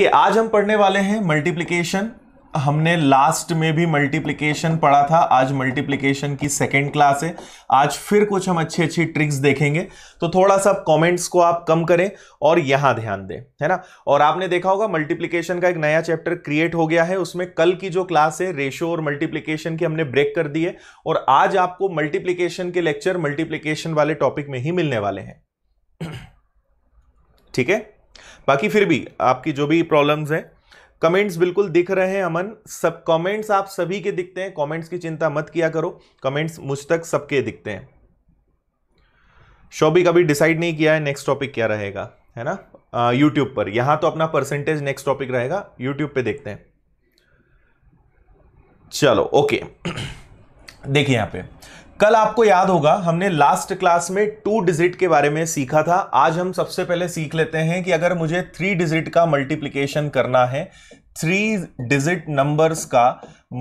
कि आज हम पढ़ने वाले हैं मल्टीप्लिकेशन हमने लास्ट में भी मल्टीप्लिकेशन पढ़ा था आज मल्टीप्लिकेशन की सेकेंड क्लास है आज फिर कुछ हम अच्छी अच्छी ट्रिक्स देखेंगे तो थोड़ा सा कमेंट्स को आप कम करें और यहाँ ध्यान दें है ना और आपने देखा होगा मल्टीप्लिकेशन का एक नया चैप्टर क्रिएट हो गया है उसमें कल की जो क्लास है रेशो और मल्टीप्लीकेशन की हमने ब्रेक कर दी है और आज आपको मल्टीप्लीकेशन के लेक्चर मल्टीप्लीकेशन वाले टॉपिक में ही मिलने वाले हैं ठीक है बाकी फिर भी आपकी जो भी प्रॉब्लम्स हैं कमेंट्स बिल्कुल दिख रहे हैं अमन सब कमेंट्स आप सभी के दिखते हैं कमेंट्स की चिंता मत किया करो कमेंट्स मुझ तक सबके दिखते हैं शोभिक अभी डिसाइड नहीं किया है नेक्स्ट टॉपिक क्या रहेगा है ना यूट्यूब पर यहां तो अपना परसेंटेज नेक्स्ट टॉपिक रहेगा यूट्यूब पे देखते हैं चलो ओके देखिए यहां पे कल आपको याद होगा हमने लास्ट क्लास में टू डिजिट के बारे में सीखा था आज हम सबसे पहले सीख लेते हैं कि अगर मुझे थ्री डिजिट का मल्टीप्लिकेशन करना है थ्री डिजिट नंबर्स का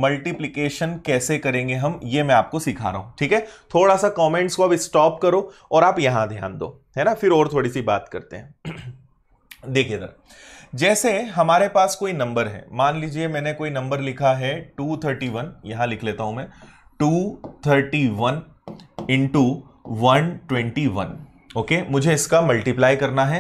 मल्टीप्लिकेशन कैसे करेंगे हम ये मैं आपको सिखा रहा हूं ठीक है थोड़ा सा कमेंट्स को अब स्टॉप करो और आप यहां ध्यान दो है ना फिर और थोड़ी सी बात करते हैं देखिए सर जैसे हमारे पास कोई नंबर है मान लीजिए मैंने कोई नंबर लिखा है 231 यहां लिख लेता हूं मैं 231 इंटू वन ओके मुझे इसका मल्टीप्लाई करना है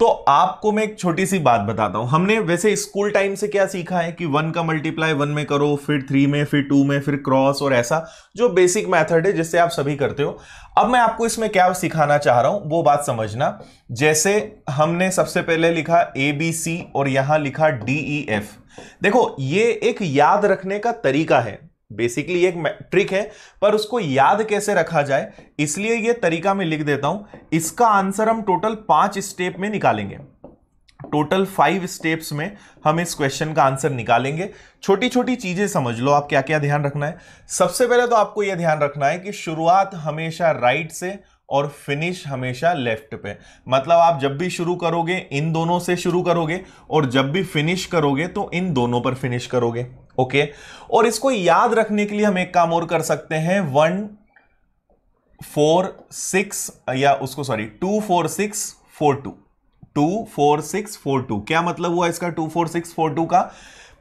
तो आपको मैं एक छोटी सी बात बताता हूं हमने वैसे स्कूल टाइम से क्या सीखा है कि वन का मल्टीप्लाई वन में करो फिर थ्री में फिर टू में फिर क्रॉस और ऐसा जो बेसिक मेथड है जिससे आप सभी करते हो अब मैं आपको इसमें क्या सिखाना चाह रहा हूं वो बात समझना जैसे हमने सबसे पहले लिखा ए बी सी और यहां लिखा डी ई एफ देखो ये एक याद रखने का तरीका है बेसिकली एक ट्रिक है पर उसको याद कैसे रखा जाए इसलिए ये तरीका मैं लिख देता हूं इसका आंसर हम टोटल पांच स्टेप में निकालेंगे टोटल फाइव स्टेप्स में हम इस क्वेश्चन का आंसर निकालेंगे छोटी छोटी चीजें समझ लो आप क्या क्या ध्यान रखना है सबसे पहले तो आपको यह ध्यान रखना है कि शुरुआत हमेशा राइट से और फिनिश हमेशा लेफ्ट पे मतलब आप जब भी शुरू करोगे इन दोनों से शुरू करोगे और जब भी फिनिश करोगे तो इन दोनों पर फिनिश करोगे ओके और इसको याद रखने के लिए हम एक काम और कर सकते हैं वन फोर सिक्स या उसको sorry two four six four two two four six four two क्या मतलब हुआ इसका two four six four two का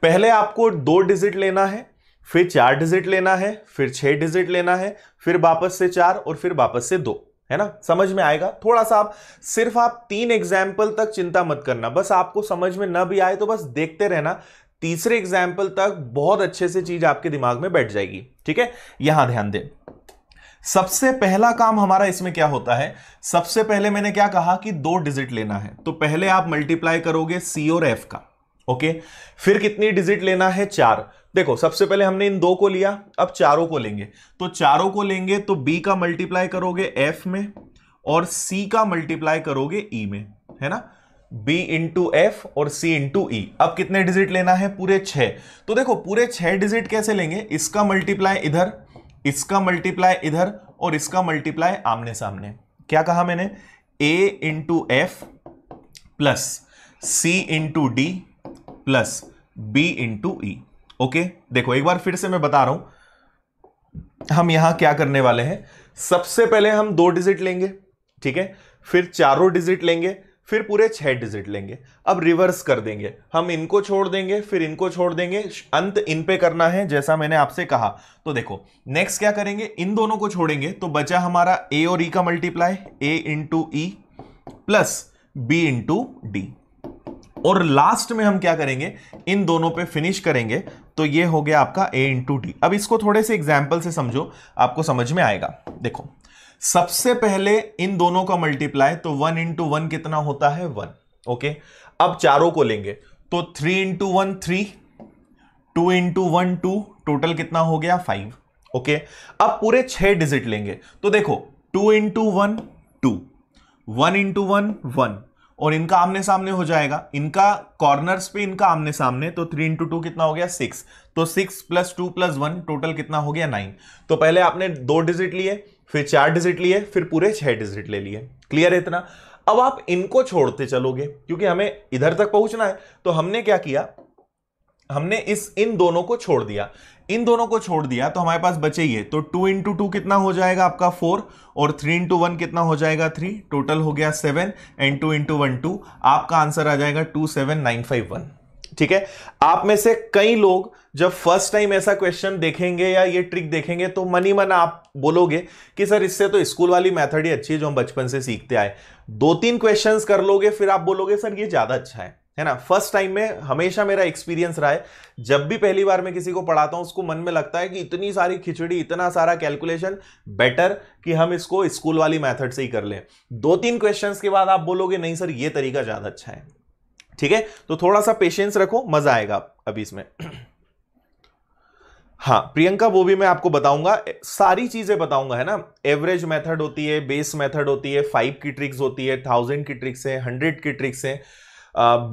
पहले आपको दो डिजिट लेना है फिर चार डिजिट लेना है फिर छह डिजिट लेना है फिर वापस से चार और फिर वापस से दो है ना समझ में आएगा थोड़ा सा आप सिर्फ आप तीन एग्जाम्पल तक चिंता मत करना बस आपको समझ में ना भी आए तो बस देखते रहना तीसरे एग्जाम्पल तक बहुत अच्छे से चीज आपके दिमाग में बैठ जाएगी ठीक है यहां ध्यान दें सबसे पहला काम हमारा इसमें क्या होता है सबसे पहले मैंने क्या कहा कि दो डिजिट लेना है तो पहले आप मल्टीप्लाई करोगे सी और एफ का ओके फिर कितनी डिजिट लेना है चार देखो सबसे पहले हमने इन दो को लिया अब चारों को लेंगे तो चारों को लेंगे तो बी का मल्टीप्लाई करोगे एफ में और सी का मल्टीप्लाई करोगे ई e में है ना बी इंटू एफ और सी इंटू ई अब कितने डिजिट लेना है पूरे छह तो देखो पूरे छह डिजिट कैसे लेंगे इसका मल्टीप्लाई इधर इसका मल्टीप्लाई इधर और इसका मल्टीप्लाई आमने सामने क्या कहा मैंने A into F plus C into D plus B into E okay देखो एक बार फिर से मैं बता रहा हूं हम यहां क्या करने वाले हैं सबसे पहले हम दो डिजिट लेंगे ठीक है फिर चारों डिजिट लेंगे फिर पूरे छह डिजिट लेंगे अब रिवर्स कर देंगे हम इनको छोड़ देंगे फिर इनको छोड़ देंगे अंत इन पे करना है जैसा मैंने आपसे कहा तो देखो नेक्स्ट क्या करेंगे इन दोनों को छोड़ेंगे तो बचा हमारा ए और ई e का multiply A into E plus B into D और लास्ट में हम क्या करेंगे इन दोनों पे फिनिश करेंगे तो ये हो गया आपका ए इंटू डी अब इसको थोड़े से एग्जाम्पल से समझो आपको समझ में आएगा देखो सबसे पहले इन दोनों का मल्टीप्लाई तो वन इंटू वन कितना होता है वन ओके अब चारों को लेंगे तो three into one three two into one two total कितना हो गया फाइव ओके अब पूरे छह डिजिट लेंगे तो देखो two into one two one into one one और इनका आमने सामने हो जाएगा इनका कॉर्नर्स पे इनका आमने सामने तो थ्री इंटू टू कितना हो गया सिक्स तो six plus two plus one total कितना हो गया नाइन तो पहले आपने दो डिजिट लिए फिर चार डिजिट लिए फिर पूरे छह डिजिट ले लिए क्लियर है इतना अब आप इनको छोड़ते चलोगे क्योंकि हमें इधर तक पहुंचना है तो हमने क्या किया हमने इस इन दोनों को छोड़ दिया इन दोनों को छोड़ दिया तो हमारे पास बचे ये तो टू इंटू टू कितना हो जाएगा आपका फोर और थ्री इंटू वन कितना हो जाएगा थ्री टोटल हो गया seven and two into one two आपका आंसर आ जाएगा two seven nine five one ठीक है आप में से कई लोग जब फर्स्ट टाइम ऐसा क्वेश्चन देखेंगे या ये ट्रिक देखेंगे तो मन ही मन आप बोलोगे कि सर इससे तो स्कूल वाली मेथड ही अच्छी है जो हम बचपन से सीखते आए दो तीन क्वेश्चन कर लोगे फिर आप बोलोगे सर ये ज़्यादा अच्छा है है ना फर्स्ट टाइम में हमेशा मेरा एक्सपीरियंस रहा है जब भी पहली बार मैं किसी को पढ़ाता हूं उसको मन में लगता है कि इतनी सारी खिचड़ी इतना सारा कैलकुलेशन बेटर कि हम इसको स्कूल वाली मेथड से ही कर लें दो तीन क्वेश्चंस के बाद आप बोलोगे नहीं सर ये तरीका ज़्यादा अच्छा है ठीक है तो थोड़ा सा पेशेंस रखो मजा आएगा अभी इसमें हाँ प्रियंका वो भी मैं आपको बताऊंगा सारी चीजें बताऊंगा है ना एवरेज मेथड होती है बेस मेथड होती है फाइव की ट्रिक्स होती है थाउजेंड की ट्रिक्स है हंड्रेड की ट्रिक्स है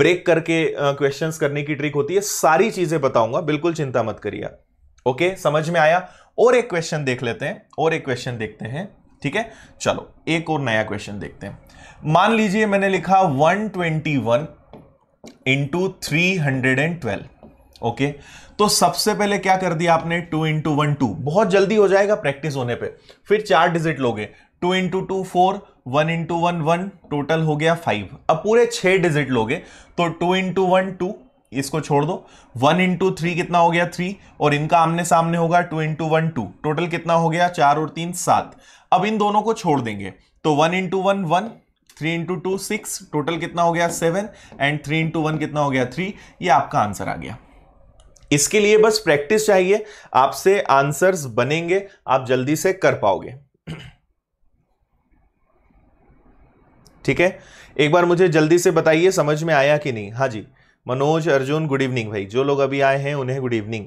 ब्रेक करके क्वेश्चंस करने की ट्रिक होती है सारी चीजें बताऊंगा बिल्कुल चिंता मत करिए ओके समझ में आया और एक क्वेश्चन देख लेते हैं और एक क्वेश्चन देखते हैं ठीक है चलो एक और नया क्वेश्चन देखते हैं मान लीजिए मैंने लिखा one into three hundred and twelve okay तो सबसे पहले क्या कर दिया आपने टू इंटू वन टू बहुत जल्दी हो जाएगा प्रैक्टिस होने पे फिर चार डिजिट लोगे two into two four one into one one total हो गया फाइव अब पूरे छह डिजिट लोगे तो टू इंटू वन टू इसको छोड़ दो वन इंटू थ्री कितना हो गया थ्री और इनका आमने सामने होगा two into one two total कितना हो गया चार और तीन सात अब इन दोनों को छोड़ देंगे तो one into one one three into two six total कितना हो गया seven and three into one कितना हो गया थ्री ये आपका आंसर आ गया इसके लिए बस प्रैक्टिस चाहिए आपसे आंसर्स बनेंगे आप जल्दी से कर पाओगे ठीक है एक बार मुझे जल्दी से बताइए समझ में आया कि नहीं हाँ जी मनोज अर्जुन गुड इवनिंग भाई जो लोग अभी आए हैं उन्हें गुड इवनिंग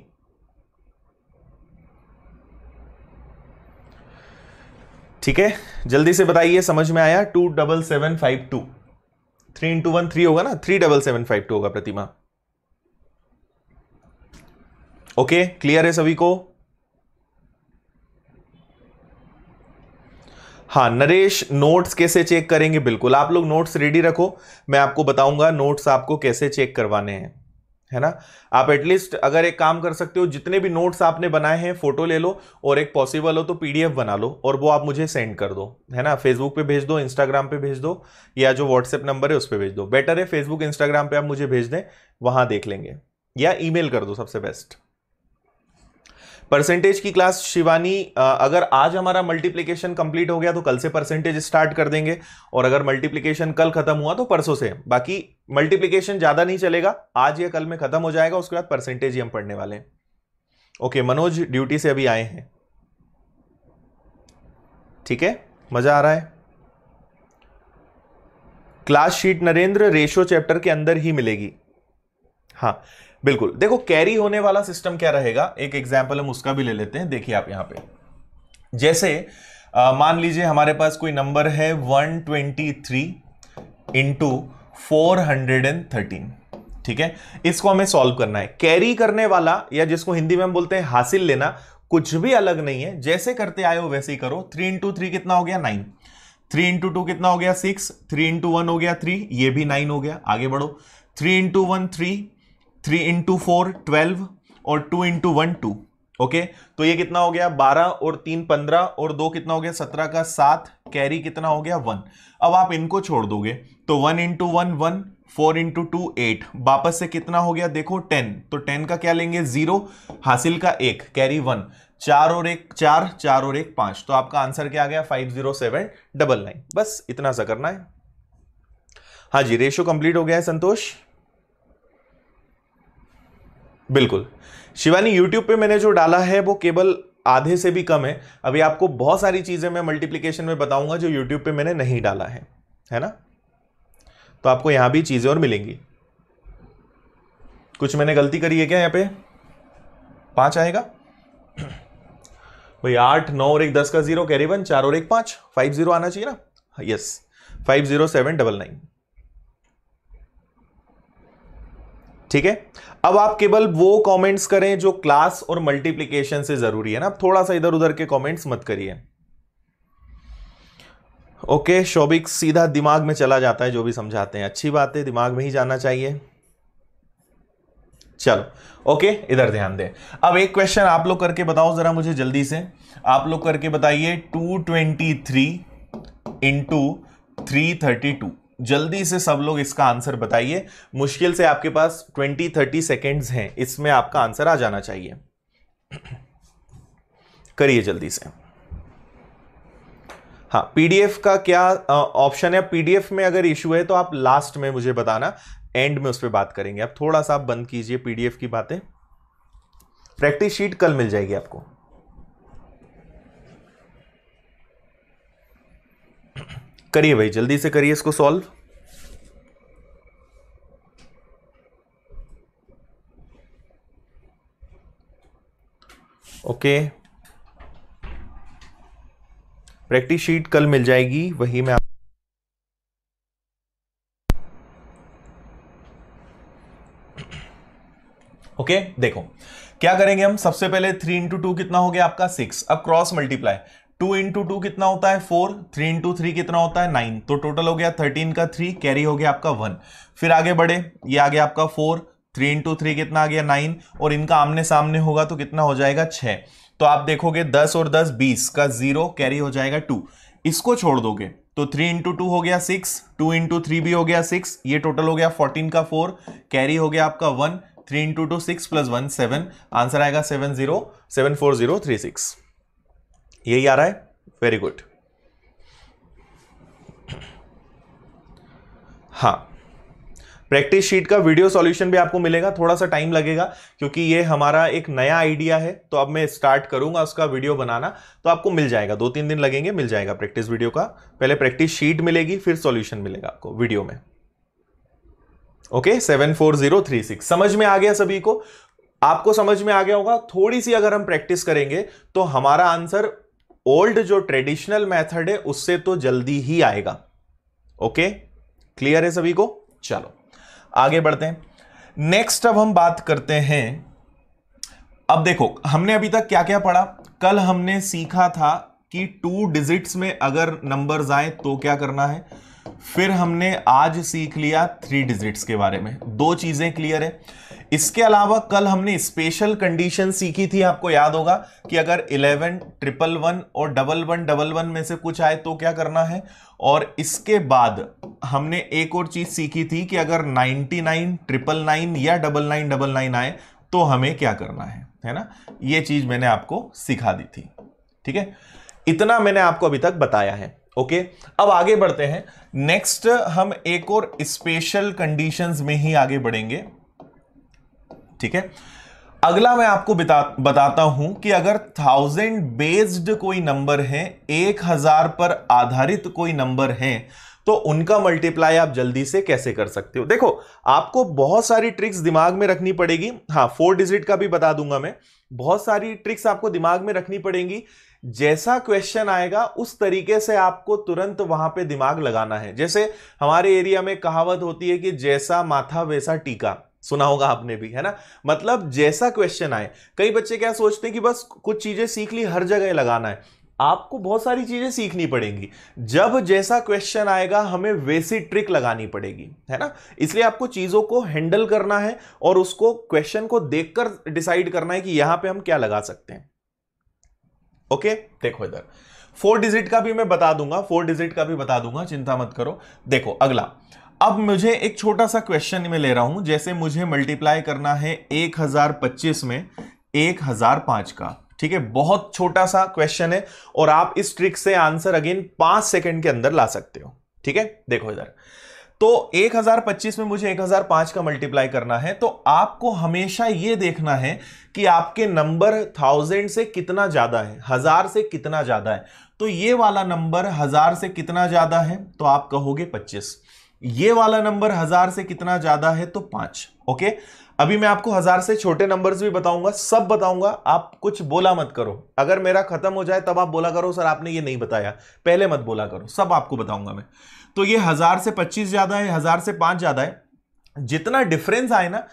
ठीक है जल्दी से बताइए समझ में आया two double seven five two three into one three होगा ना three double seven five two होगा प्रतिमा ओके क्लियर है सभी को हाँ नरेश नोट्स कैसे चेक करेंगे बिल्कुल आप लोग नोट्स रेडी रखो मैं आपको बताऊंगा नोट्स आपको कैसे चेक करवाने हैं है ना आप एटलीस्ट अगर एक काम कर सकते हो जितने भी नोट्स आपने बनाए हैं फोटो ले लो और एक पॉसिबल हो तो पीडीएफ बना लो और वो आप मुझे सेंड कर दो है ना फेसबुक पे भेज दो इंस्टाग्राम पे भेज दो या जो व्हाट्सएप नंबर है उस पर भेज दो बेटर है फेसबुक इंस्टाग्राम पे आप मुझे भेज दें वहां देख लेंगे या ई कर दो सबसे बेस्ट परसेंटेज की क्लास शिवानी अगर आज हमारा मल्टीप्लीकेशन कंप्लीट हो गया तो कल से परसेंटेज स्टार्ट कर देंगे और अगर मल्टीप्लीकेशन कल खत्म हुआ तो परसों से बाकी मल्टीप्लीकेशन ज्यादा नहीं चलेगा आज या कल में खत्म हो जाएगा उसके बाद परसेंटेज ही हम पढ़ने वाले हैं ओके मनोज ड्यूटी से अभी आए हैं ठीक है मजा आ रहा है class sheet Narendra ratio chapter के अंदर ही मिलेगी हाँ बिल्कुल देखो कैरी होने वाला सिस्टम क्या रहेगा एक एग्जाम्पल हम उसका भी ले लेते हैं देखिए आप यहां पे जैसे आ, मान लीजिए हमारे पास कोई नंबर है 123 ट्वेंटी थ्री इंटू 413 ठीक है इसको हमें सॉल्व करना है कैरी करने वाला या जिसको हिंदी में हम बोलते हैं हासिल लेना कुछ भी अलग नहीं है जैसे करते आए हो वैसे ही करो थ्री इंटू थ्री कितना हो गया नाइन थ्री इंटू टू कितना हो गया सिक्स थ्री इंटू वन हो गया थ्री ये भी नाइन हो गया आगे बढ़ो three into one three three into four twelve और two into one two okay तो ये कितना हो गया बारह और तीन पंद्रह और दो कितना हो गया सत्रह का सात कैरी कितना हो गया वन अब आप इनको छोड़ दोगे तो one into one one four into two eight वापस से कितना हो गया देखो टेन तो टेन का क्या लेंगे जीरो हासिल का एक कैरी वन चार और एक चार चार और एक पांच तो आपका आंसर क्या आ गया five zero seven double nine बस इतना सा करना है हाँ जी रेशो कंप्लीट हो गया है संतोष बिल्कुल शिवानी यूट्यूब पे मैंने जो डाला है वो केवल आधे से भी कम है अभी आपको बहुत सारी चीज़ें मैं मल्टीप्लीकेशन में बताऊंगा जो यूट्यूब पे मैंने नहीं डाला है है ना तो आपको यहां भी चीज़ें और मिलेंगी कुछ मैंने गलती करी है क्या यहां पे पांच आएगा भाई आठ नौ और एक दस का जीरो कैरी वन चार और एक पांच फाइव जीरो आना चाहिए ना yes five zero seven double nine ठीक है अब आप केवल वो कमेंट्स करें जो क्लास और मल्टीप्लीकेशन से जरूरी है ना आप थोड़ा सा इधर उधर के कमेंट्स मत करिए ओके शोबिक सीधा दिमाग में चला जाता है जो भी समझाते हैं अच्छी बात है दिमाग में ही जाना चाहिए चलो ओके इधर ध्यान दें अब एक क्वेश्चन आप लोग करके बताओ जरा मुझे जल्दी से आप लोग करके बताइए two twenty three into three thirty two जल्दी से सब लोग इसका आंसर बताइए मुश्किल से आपके पास 20 30 सेकेंड्स हैं इसमें आपका आंसर आ जाना चाहिए करिए जल्दी से हाँ पीडीएफ का क्या ऑप्शन है पीडीएफ में अगर इशू है तो आप लास्ट में मुझे बताना एंड में उस पर बात करेंगे आप थोड़ा सा आप बंद कीजिए पीडीएफ की बातें प्रैक्टिस शीट कल मिल जाएगी आपको करिए भाई जल्दी से करिए इसको सॉल्व ओके प्रैक्टिस शीट कल मिल जाएगी वही मैं आप ओके okay, देखो क्या करेंगे हम सबसे पहले थ्री इंटू टू कितना हो गया आपका सिक्स अब cross multiply two into two कितना होता है फोर थ्री इंटू थ्री कितना होता है नाइन तो टोटल हो गया थर्टीन का थ्री कैरी हो गया आपका वन फिर आगे बढ़े ये आ गया आपका फोर थ्री इंटू थ्री कितना आ गया नाइन और इनका आमने सामने होगा तो कितना हो जाएगा छ तो आप देखोगे दस और दस बीस का जीरो कैरी हो जाएगा टू इसको छोड़ दोगे तो थ्री इंटू टू हो गया सिक्स टू इंटू थ्री भी हो गया सिक्स ये टोटल हो गया फोर्टीन का फोर कैरी हो गया आपका one three into two six plus one seven answer आएगा seven zero seven four zero three six यही आ रहा है वेरी गुड हाँ प्रैक्टिस शीट का वीडियो सॉल्यूशन भी आपको मिलेगा थोड़ा सा टाइम लगेगा क्योंकि ये हमारा एक नया आइडिया है तो अब मैं स्टार्ट करूंगा उसका वीडियो बनाना तो आपको मिल जाएगा दो तीन दिन लगेंगे मिल जाएगा प्रैक्टिस वीडियो का पहले प्रैक्टिस शीट मिलेगी फिर सॉल्यूशन मिलेगा आपको वीडियो में okay seven four zero three six समझ में आ गया सभी को आपको समझ में आ गया होगा थोड़ी सी अगर हम प्रैक्टिस करेंगे तो हमारा आंसर ओल्ड जो ट्रेडिशनल मेथड है उससे तो जल्दी ही आएगा ओके क्लियर है सभी को चलो आगे बढ़ते हैं नेक्स्ट अब हम बात करते हैं अब देखो हमने अभी तक क्या क्या पढ़ा कल हमने सीखा था कि टू डिजिट्स में अगर नंबर्स आए तो क्या करना है फिर हमने आज सीख लिया थ्री डिजिट्स के बारे में दो चीजें क्लियर है इसके अलावा कल हमने स्पेशल कंडीशन सीखी थी आपको याद होगा कि अगर इलेवन ट्रिपल वन और डबल वन डबल वन में से कुछ आए तो क्या करना है और इसके बाद हमने एक और चीज सीखी थी कि अगर नाइनटी नाइन ट्रिपल नाइन या डबल नाइन डबल नाइन आए तो हमें क्या करना है है ना ये चीज मैंने आपको सिखा दी थी ठीक है इतना मैंने आपको अभी तक बताया है ओके अब आगे बढ़ते हैं नेक्स्ट हम एक और स्पेशल कंडीशंस में ही आगे बढ़ेंगे ठीक है अगला मैं आपको बता बताता हूं कि अगर थाउजेंड बेस्ड कोई नंबर है एक हजार पर आधारित कोई नंबर है तो उनका मल्टीप्लाई आप जल्दी से कैसे कर सकते हो देखो आपको बहुत सारी ट्रिक्स दिमाग में रखनी पड़ेगी हाँ फोर डिजिट का भी बता दूंगा मैं बहुत सारी ट्रिक्स आपको दिमाग में रखनी पड़ेंगी जैसा क्वेश्चन आएगा उस तरीके से आपको तुरंत वहां पे दिमाग लगाना है जैसे हमारे एरिया में कहावत होती है कि जैसा माथा वैसा टीका सुना होगा आपने भी है ना मतलब जैसा क्वेश्चन आए कई बच्चे क्या सोचते हैं कि बस कुछ चीजें सीख ली हर जगह लगाना है आपको बहुत सारी चीजें सीखनी पड़ेंगी जब जैसा क्वेश्चन आएगा हमें वैसी ट्रिक लगानी पड़ेगी है ना इसलिए आपको चीजों को हैंडल करना है और उसको क्वेश्चन को देखकर डिसाइड करना है कि यहां पे हम क्या लगा सकते हैं ओके देखो इधर फोर डिजिट का भी मैं बता दूंगा फोर डिजिट का भी बता दूंगा चिंता मत करो देखो अगला अब मुझे एक छोटा सा क्वेश्चन में ले रहा हूं जैसे मुझे मल्टीप्लाई करना है एक हजार पच्चीस में एक हजार पांच का ठीक है बहुत छोटा सा क्वेश्चन है और आप इस ट्रिक से आंसर अगेन पांच सेकंड के अंदर ला सकते हो ठीक है देखो इधर तो 1025 में मुझे 1005 का मल्टीप्लाई करना है तो आपको हमेशा यह देखना है कि आपके नंबर थाउजेंड से कितना ज्यादा है हजार से कितना ज्यादा है तो ये वाला नंबर हजार से कितना ज्यादा है तो आप कहोगे पच्चीस ये वाला नंबर हजार से कितना ज्यादा है तो पांच ओके अभी मैं आपको हजार से छोटे नंबर्स भी बताऊंगा सब बताऊंगा आप कुछ बोला मत करो अगर मेरा खत्म हो जाए तब आप बोला करो सर आपने ये नहीं बताया पहले मत बोला करो सब आपको बताऊंगा मैं तो ये हजार से पच्चीस ज्यादा है हजार से पांच ज्यादा है जितना डिफरेंस आए ना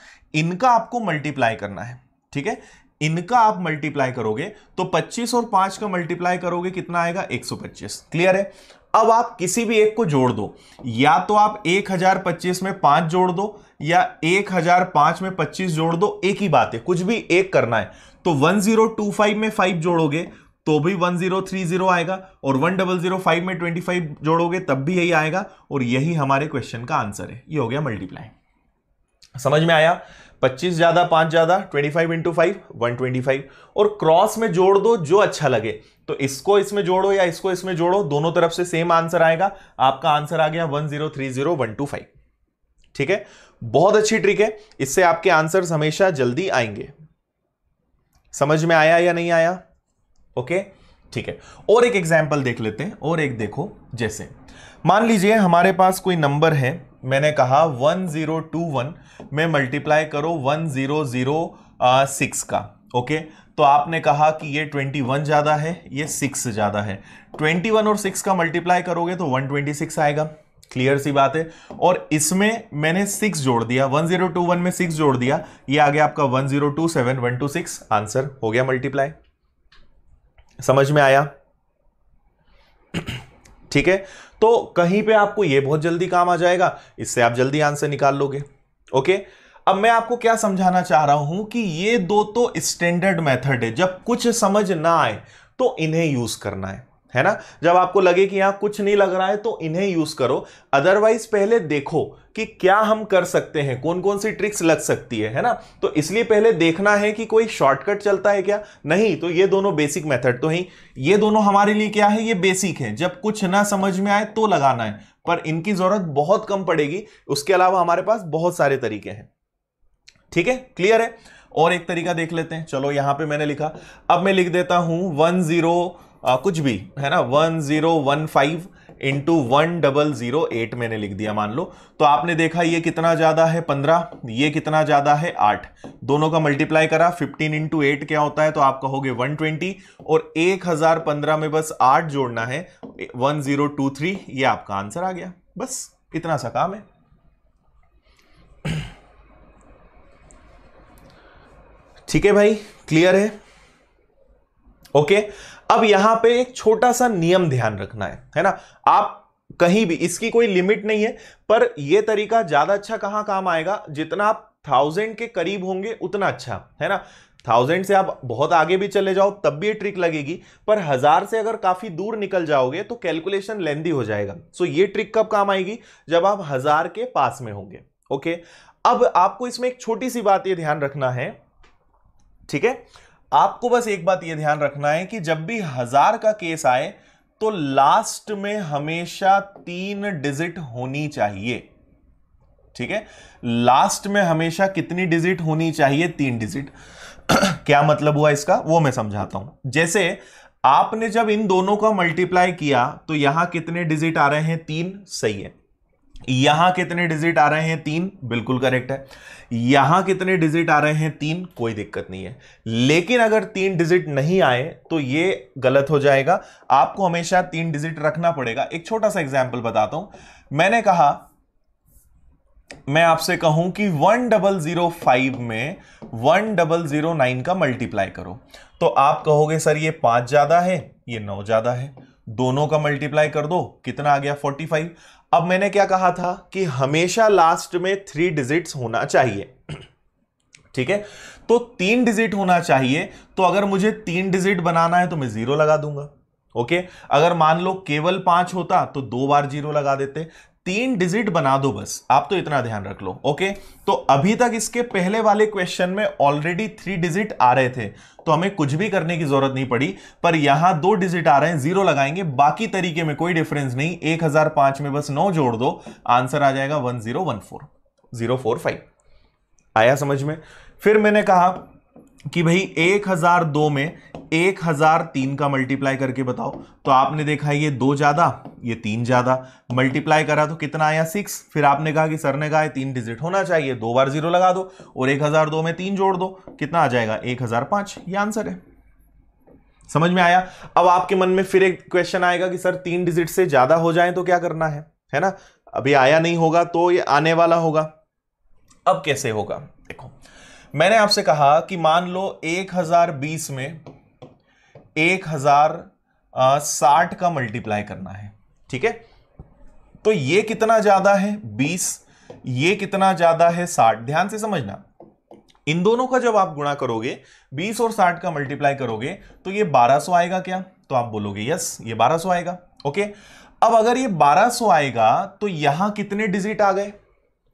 इनका आपको मल्टीप्लाई करना है ठीक है इनका आप मल्टीप्लाई करोगे तो 25 और 5 का मल्टीप्लाई करोगे कितना आएगा 125 क्लियर है अब आप किसी भी एक को जोड़ दो या तो आप 1025 में पांच जोड़ दो या 1005 में 25 जोड़ दो एक ही बात है कुछ भी एक करना है तो 1025 में 5 जोड़ोगे तो भी 1030 आएगा और 1005 में 25 जोड़ोगे तब भी यही आएगा और यही हमारे क्वेश्चन का आंसर है ये हो गया मल्टीप्लाई समझ में आया 25 ज्यादा 5 ज्यादा 25 इंटू फाइव वन और क्रॉस में जोड़ दो जो अच्छा लगे तो इसको इसमें जोड़ो या इसको इसमें जोड़ो दोनों तरफ से सेम आंसर आएगा आपका आंसर आ गया one zero three zero one two five ठीक है बहुत अच्छी ट्रिक है इससे आपके आंसर हमेशा जल्दी आएंगे समझ में आया या नहीं आया ओके ठीक है और एक एग्जाम्पल देख लेते हैं और एक देखो जैसे मान लीजिए हमारे पास कोई नंबर है मैंने कहा 1021 में मल्टीप्लाई करो 1006 का ओके तो आपने कहा कि ये 21 ज़्यादा है ये 6 ज़्यादा है 21 और 6 का मल्टीप्लाई करोगे तो 126 आएगा क्लियर सी बात है और इसमें मैंने 6 जोड़ दिया 1021 में 6 जोड़ दिया ये आ गया आपका 1027126 आंसर हो गया मल्टीप्लाई समझ में आया ठीक है तो कहीं पे आपको ये बहुत जल्दी काम आ जाएगा इससे आप जल्दी आंसर निकाल लोगे ओके अब मैं आपको क्या समझाना चाह रहा हूं कि ये दो तो स्टैंडर्ड मेथड है जब कुछ समझ ना आए तो इन्हें यूज करना है है ना जब आपको लगे कि यहां कुछ नहीं लग रहा है तो इन्हें यूज करो अदरवाइज पहले देखो कि क्या हम कर सकते हैं कौन कौन सी ट्रिक्स लग सकती है है ना तो इसलिए पहले देखना है कि कोई शॉर्टकट चलता है क्या नहीं तो ये दोनों बेसिक मेथड तो ही ये दोनों हमारे लिए क्या है ये बेसिक है जब कुछ ना समझ में आए तो लगाना है पर इनकी जरूरत बहुत कम पड़ेगी उसके अलावा हमारे पास बहुत सारे तरीके हैं ठीक है क्लियर है और एक तरीका देख लेते हैं चलो यहां पे मैंने लिखा अब मैं लिख देता हूं वन जीरो कुछ भी है ना one zero one five into one double zero eight मैंने लिख दिया मान लो तो आपने देखा ये कितना ज्यादा है पंद्रह ये कितना ज्यादा है आठ दोनों का मल्टीप्लाई करा फिफ्टीन इंटू एट क्या होता है तो आप कहोगे वन ट्वेंटी और एक हजार पंद्रह में बस आठ जोड़ना है वन जीरो टू थ्री ये आपका आंसर आ गया बस इतना सा काम है ठीक है भाई क्लियर है ओके अब यहां पे एक छोटा सा नियम ध्यान रखना है है ना आप कहीं भी इसकी कोई लिमिट नहीं है पर यह तरीका ज्यादा अच्छा कहां काम आएगा जितना आप थाउजेंड के करीब होंगे उतना अच्छा है ना थाउजेंड से आप बहुत आगे भी चले जाओ तब भी ये ट्रिक लगेगी पर हजार से अगर काफी दूर निकल जाओगे तो कैलकुलेशन लेंदी हो जाएगा सो ये ट्रिक कब काम आएगी जब आप हजार के पास में होंगे ओके अब आपको इसमें एक छोटी सी बात ये ध्यान रखना है ठीक है आपको बस एक बात यह ध्यान रखना है कि जब भी हजार का केस आए तो लास्ट में हमेशा तीन डिजिट होनी चाहिए ठीक है लास्ट में हमेशा कितनी डिजिट होनी चाहिए तीन डिजिट क्या मतलब हुआ इसका वो मैं समझाता हूं जैसे आपने जब इन दोनों का मल्टीप्लाई किया तो यहां कितने डिजिट आ रहे हैं तीन सही है यहां कितने डिजिट आ रहे हैं तीन बिल्कुल करेक्ट है यहां कितने डिजिट आ रहे हैं तीन कोई दिक्कत नहीं है लेकिन अगर तीन डिजिट नहीं आए तो ये गलत हो जाएगा आपको हमेशा तीन डिजिट रखना पड़ेगा एक छोटा सा एग्जाम्पल बताता हूं मैंने कहा मैं आपसे कहूं कि वन डबल जीरो फाइव में वन डबल जीरो नाइन का मल्टीप्लाई करो तो आप कहोगे सर ये पांच ज्यादा है ये नौ ज्यादा है दोनों का मल्टीप्लाई कर दो कितना आ गया 45 अब मैंने क्या कहा था कि हमेशा लास्ट में थ्री डिजिट्स होना चाहिए ठीक है तो तीन डिजिट होना चाहिए तो अगर मुझे तीन डिजिट बनाना है तो मैं जीरो लगा दूंगा ओके अगर मान लो केवल पांच होता तो दो बार जीरो लगा देते तीन डिजिट बना दो बस आप तो इतना ध्यान रख लो ओके तो अभी तक इसके पहले वाले क्वेश्चन में ऑलरेडी थ्री डिजिट आ रहे थे तो हमें कुछ भी करने की जरूरत नहीं पड़ी पर यहां दो डिजिट आ रहे हैं जीरो लगाएंगे बाकी तरीके में कोई डिफरेंस नहीं एक हजार पांच में बस नौ जोड़ दो आंसर आ जाएगा one zero one four zero four five आया समझ में फिर मैंने कहा कि भाई 1002 में 1003 का मल्टीप्लाई करके बताओ तो आपने देखा ये दो ज़्यादा ये तीन ज़्यादा मल्टीप्लाई करा तो कितना आया सिक्स फिर आपने कहा कि सर ने कहा तीन डिजिट होना चाहिए दो बार जीरो लगा दो और 1002 में तीन जोड़ दो कितना आ जाएगा 1005 ये आंसर है समझ में आया अब आपके मन में फिर एक क्वेश्चन आएगा कि सर तीन डिजिट से ज़्यादा हो जाए तो क्या करना है है ना अभी आया नहीं होगा तो ये आने वाला होगा अब कैसे होगा देखो मैंने आपसे कहा कि मान लो 1020 में एक हजार साठ का मल्टीप्लाई करना है ठीक है तो ये कितना ज्यादा है 20 ये कितना ज्यादा है 60 ध्यान से समझना इन दोनों का जब आप गुणा करोगे 20 और 60 का मल्टीप्लाई करोगे तो ये 1200 आएगा क्या तो आप बोलोगे यस ये 1200 आएगा ओके अब अगर ये 1200 आएगा तो यहां कितने डिजिट आ गए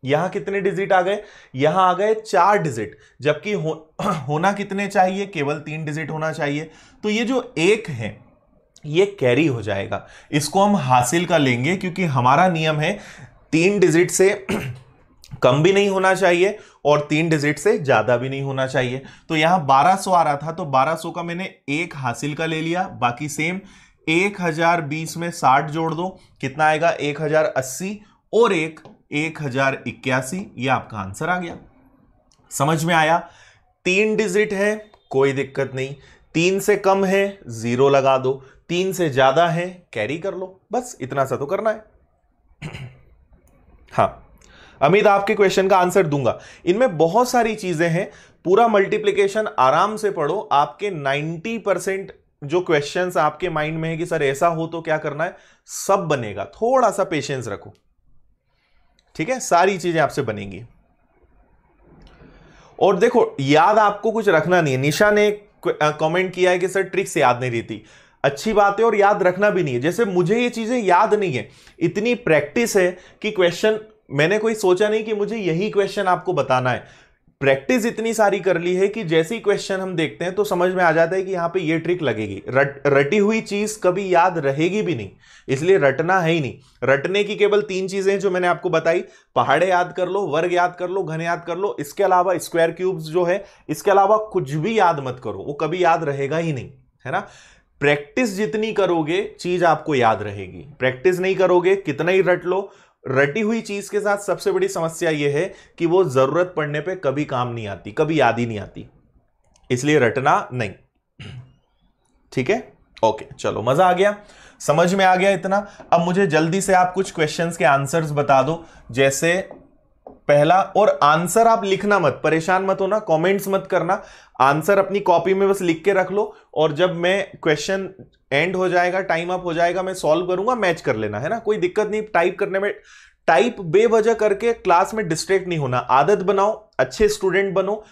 यहां कितने डिजिट आ गए यहां आ गए चार डिजिट जबकि हो, होना कितने चाहिए केवल तीन डिजिट होना चाहिए तो ये जो एक है ये कैरी हो जाएगा इसको हम हासिल कर लेंगे क्योंकि हमारा नियम है तीन डिजिट से कम भी नहीं होना चाहिए और तीन डिजिट से ज़्यादा भी नहीं होना चाहिए तो यहां 1200 आ रहा था तो 1200 का मैंने एक हासिल का ले लिया बाकी सेम 1020 में 60 जोड़ दो कितना आएगा 1080 और एक एक हजार इक्यासी यह आपका आंसर आ गया समझ में आया तीन डिजिट है कोई दिक्कत नहीं तीन से कम है जीरो लगा दो तीन से ज्यादा है कैरी कर लो बस इतना सा तो करना है हाँ अमित आपके क्वेश्चन का आंसर दूंगा इनमें बहुत सारी चीजें हैं पूरा मल्टीप्लीकेशन आराम से पढ़ो आपके 90 परसेंट जो क्वेश्चंस आपके माइंड में है कि सर ऐसा हो तो क्या करना है सब बनेगा थोड़ा सा पेशेंस रखो ठीक है सारी चीजें आपसे बनेंगी और देखो याद आपको कुछ रखना नहीं है निशा ने कमेंट किया है कि सर ट्रिक्स याद नहीं रहती अच्छी बात है और याद रखना भी नहीं है जैसे मुझे ये चीज़ें याद नहीं है इतनी प्रैक्टिस है कि क्वेश्चन मैंने कोई सोचा नहीं कि मुझे यही क्वेश्चन आपको बताना है प्रैक्टिस इतनी सारी कर ली है कि जैसे ही क्वेश्चन हम देखते हैं तो समझ में आ जाता है कि यहाँ पे ये ट्रिक लगेगी रट रटी हुई चीज कभी याद रहेगी भी नहीं इसलिए रटना है ही नहीं रटने की केवल तीन चीजें हैं जो मैंने आपको बताई पहाड़े याद कर लो वर्ग याद कर लो घन याद कर लो इसके अलावा स्क्वायर क्यूब्स जो है इसके अलावा कुछ भी याद मत करो वो कभी याद रहेगा ही नहीं है ना प्रैक्टिस जितनी करोगे चीज आपको याद रहेगी प्रैक्टिस नहीं करोगे कितना ही रट लो रटी हुई चीज के साथ सबसे बड़ी समस्या यह है कि वो जरूरत पड़ने पे कभी काम नहीं आती कभी याद ही नहीं आती इसलिए रटना नहीं ठीक है ओके चलो मजा आ गया समझ में आ गया इतना अब मुझे जल्दी से आप कुछ क्वेश्चंस के आंसर्स बता दो जैसे पहला और आंसर आप लिखना मत परेशान मत होना कमेंट्स मत करना आंसर अपनी कॉपी में बस लिख के रख लो और जब मैं क्वेश्चन एंड हो जाएगा टाइम अप हो जाएगा मैं सॉल्व करूंगा मैच कर लेना है ना कोई दिक्कत नहीं टाइप करने में टाइप बेवजह करके क्लास में डिस्ट्रैक्ट नहीं होना आदत बनाओ अच्छे स्टूडेंट बनो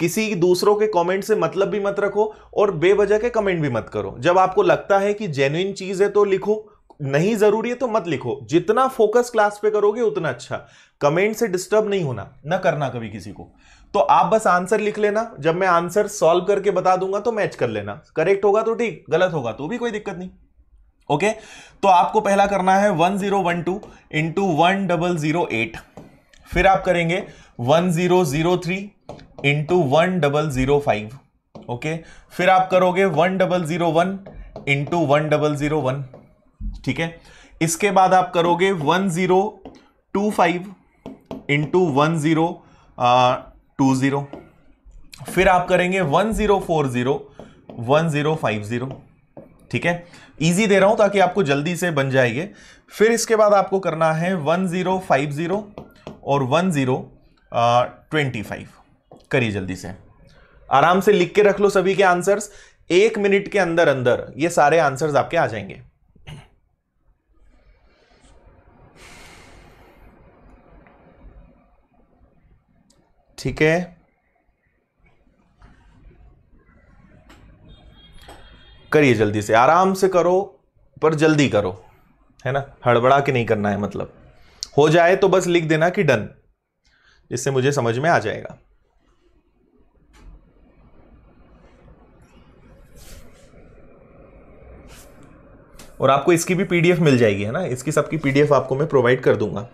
किसी दूसरों के कमेंट से मतलब भी मत रखो और बेवजह के कमेंट भी मत करो जब आपको लगता है कि जेन्युन चीज है तो लिखो नहीं जरूरी है तो मत लिखो जितना फोकस क्लास पे करोगे उतना अच्छा कमेंट से डिस्टर्ब नहीं होना ना करना कभी किसी को तो आप बस आंसर लिख लेना जब मैं आंसर सॉल्व करके बता दूंगा तो मैच कर लेना करेक्ट होगा तो ठीक गलत होगा तो भी कोई दिक्कत नहीं ओके तो आपको पहला करना है one zero one two into one double zero eight फिर आप करेंगे one zero zero three into one double zero five okay फिर आप करोगे one double zero one into one double zero one ठीक है इसके बाद आप करोगे one zero two five into one zero two zero फिर आप करेंगे one zero four zero one zero five zero ठीक है इजी दे रहा हूं ताकि आपको जल्दी से बन जाएंगे फिर इसके बाद आपको करना है वन जीरो फाइव जीरो और वन जीरो ट्वेंटी फाइव करिए जल्दी से आराम से लिख के रख लो सभी के आंसर्स एक मिनट के अंदर अंदर ये सारे आंसर्स आपके आ जाएंगे ठीक है करिए जल्दी से आराम से करो पर जल्दी करो है ना हड़बड़ा के नहीं करना है मतलब हो जाए तो बस लिख देना कि डन इससे मुझे समझ में आ जाएगा और आपको इसकी भी पीडीएफ मिल जाएगी है ना इसकी सबकी पीडीएफ आपको मैं प्रोवाइड कर दूंगा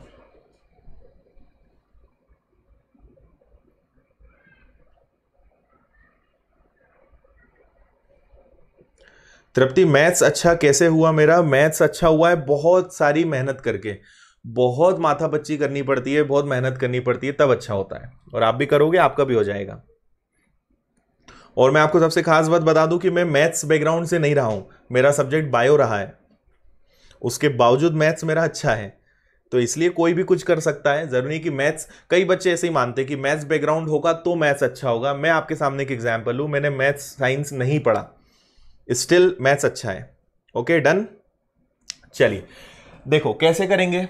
तृप्ति मैथ्स अच्छा कैसे हुआ मेरा मैथ्स अच्छा हुआ है बहुत सारी मेहनत करके बहुत माथा बच्ची करनी पड़ती है बहुत मेहनत करनी पड़ती है तब अच्छा होता है और आप भी करोगे आपका भी हो जाएगा और मैं आपको सबसे खास बात बता दूं कि मैं मैथ्स बैकग्राउंड से नहीं रहा हूं मेरा सब्जेक्ट बायो रहा है उसके बावजूद मैथ्स मेरा अच्छा है तो इसलिए कोई भी कुछ कर सकता है ज़रूरी कि मैथ्स कई बच्चे ऐसे ही मानते हैं कि मैथ्स बैकग्राउंड होगा तो मैथ्स अच्छा होगा मैं आपके सामने एक एग्जाम्पल हूँ मैंने मैथ्स साइंस नहीं पढ़ा स्टिल मैथ्स अच्छा है ओके डन चलिए देखो कैसे करेंगे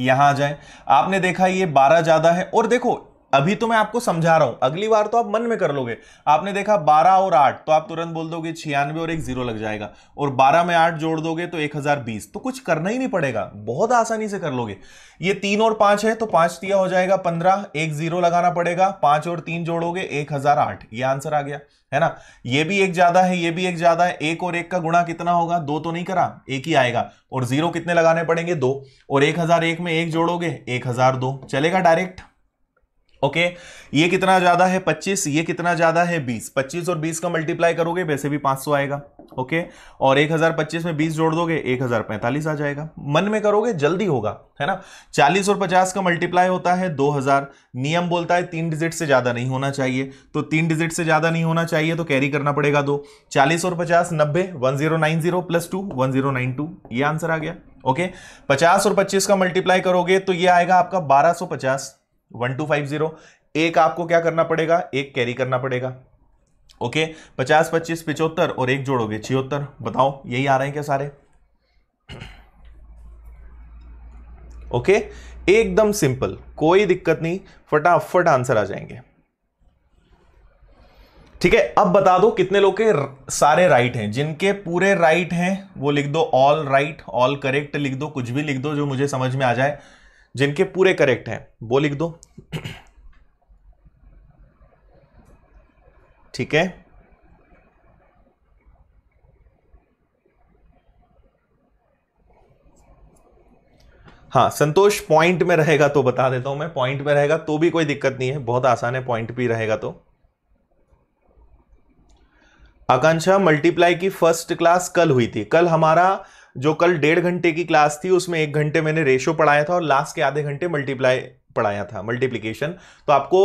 यहां आ जाए आपने देखा ये बारह ज्यादा है और देखो अभी तो मैं आपको समझा रहा हूं अगली बार तो आप मन में कर लोगे आपने देखा 12 और 8 तो आप तुरंत बोल दोगे छियानवे और एक जीरो लग जाएगा और 12 में 8 जोड़ दोगे तो 1020 तो कुछ करना ही नहीं पड़ेगा बहुत आसानी से कर लोगे ये तीन और पांच है तो पांच दिया हो जाएगा पंद्रह एक जीरो लगाना पड़ेगा पांच और तीन जोड़ोगे एक हजार आठ ये आंसर आ गया है ना ये भी एक ज्यादा है ये भी एक ज्यादा है एक और एक का गुणा कितना होगा दो तो नहीं करा एक ही आएगा और जीरो कितने लगाने पड़ेंगे दो और एक हजार एक में एक जोड़ोगे एक हजार दो चलेगा डायरेक्ट ओके ये कितना ज्यादा है पच्चीस ये कितना ज्यादा है बीस पच्चीस और बीस का मल्टीप्लाई करोगे वैसे भी सौ आएगा ओके और एक हजार पच्चीस में बीस जोड़ दोगे एक हज़ार पैंतालीस आ जाएगा मन में करोगे जल्दी होगा है ना चालीस और पचास का मल्टीप्लाई होता है दो हजार नियम बोलता है तीन डिजिट से ज़्यादा नहीं होना चाहिए तो तीन डिजिट से ज़्यादा नहीं होना चाहिए तो कैरी करना पड़ेगा दो चालीस और पचास नब्बे one zero nine zero plus two one zero nine two ये आंसर आ गया ओके पचास और पच्चीस का मल्टीप्लाई करोगे तो ये आएगा आपका बारह सौ पचास वन टू फाइव जीरो एक आपको क्या करना पड़ेगा एक कैरी करना पड़ेगा ओके पचास पच्चीस पिचहत्तर और एक जोड़ोगे छिहत्तर बताओ यही आ रहे हैं क्या सारे ओके एकदम सिंपल कोई दिक्कत नहीं फटाफट आंसर आ जाएंगे ठीक है अब बता दो कितने लोग के सारे राइट हैं जिनके पूरे राइट हैं वो लिख दो ऑल राइट ऑल करेक्ट लिख दो कुछ भी लिख दो जो मुझे समझ में आ जाए जिनके पूरे करेक्ट हैं वो लिख दो ठीक है हाँ संतोष पॉइंट में रहेगा तो बता देता हूं मैं पॉइंट में रहेगा तो भी कोई दिक्कत नहीं है बहुत आसान है पॉइंट भी रहेगा तो आकांक्षा मल्टीप्लाई की फर्स्ट क्लास कल हुई थी कल हमारा जो कल डेढ़ घंटे की क्लास थी उसमें एक घंटे मैंने रेशो पढ़ाया था और लास्ट के आधे घंटे मल्टीप्लाई पढ़ाया था मल्टीप्लीकेशन तो आपको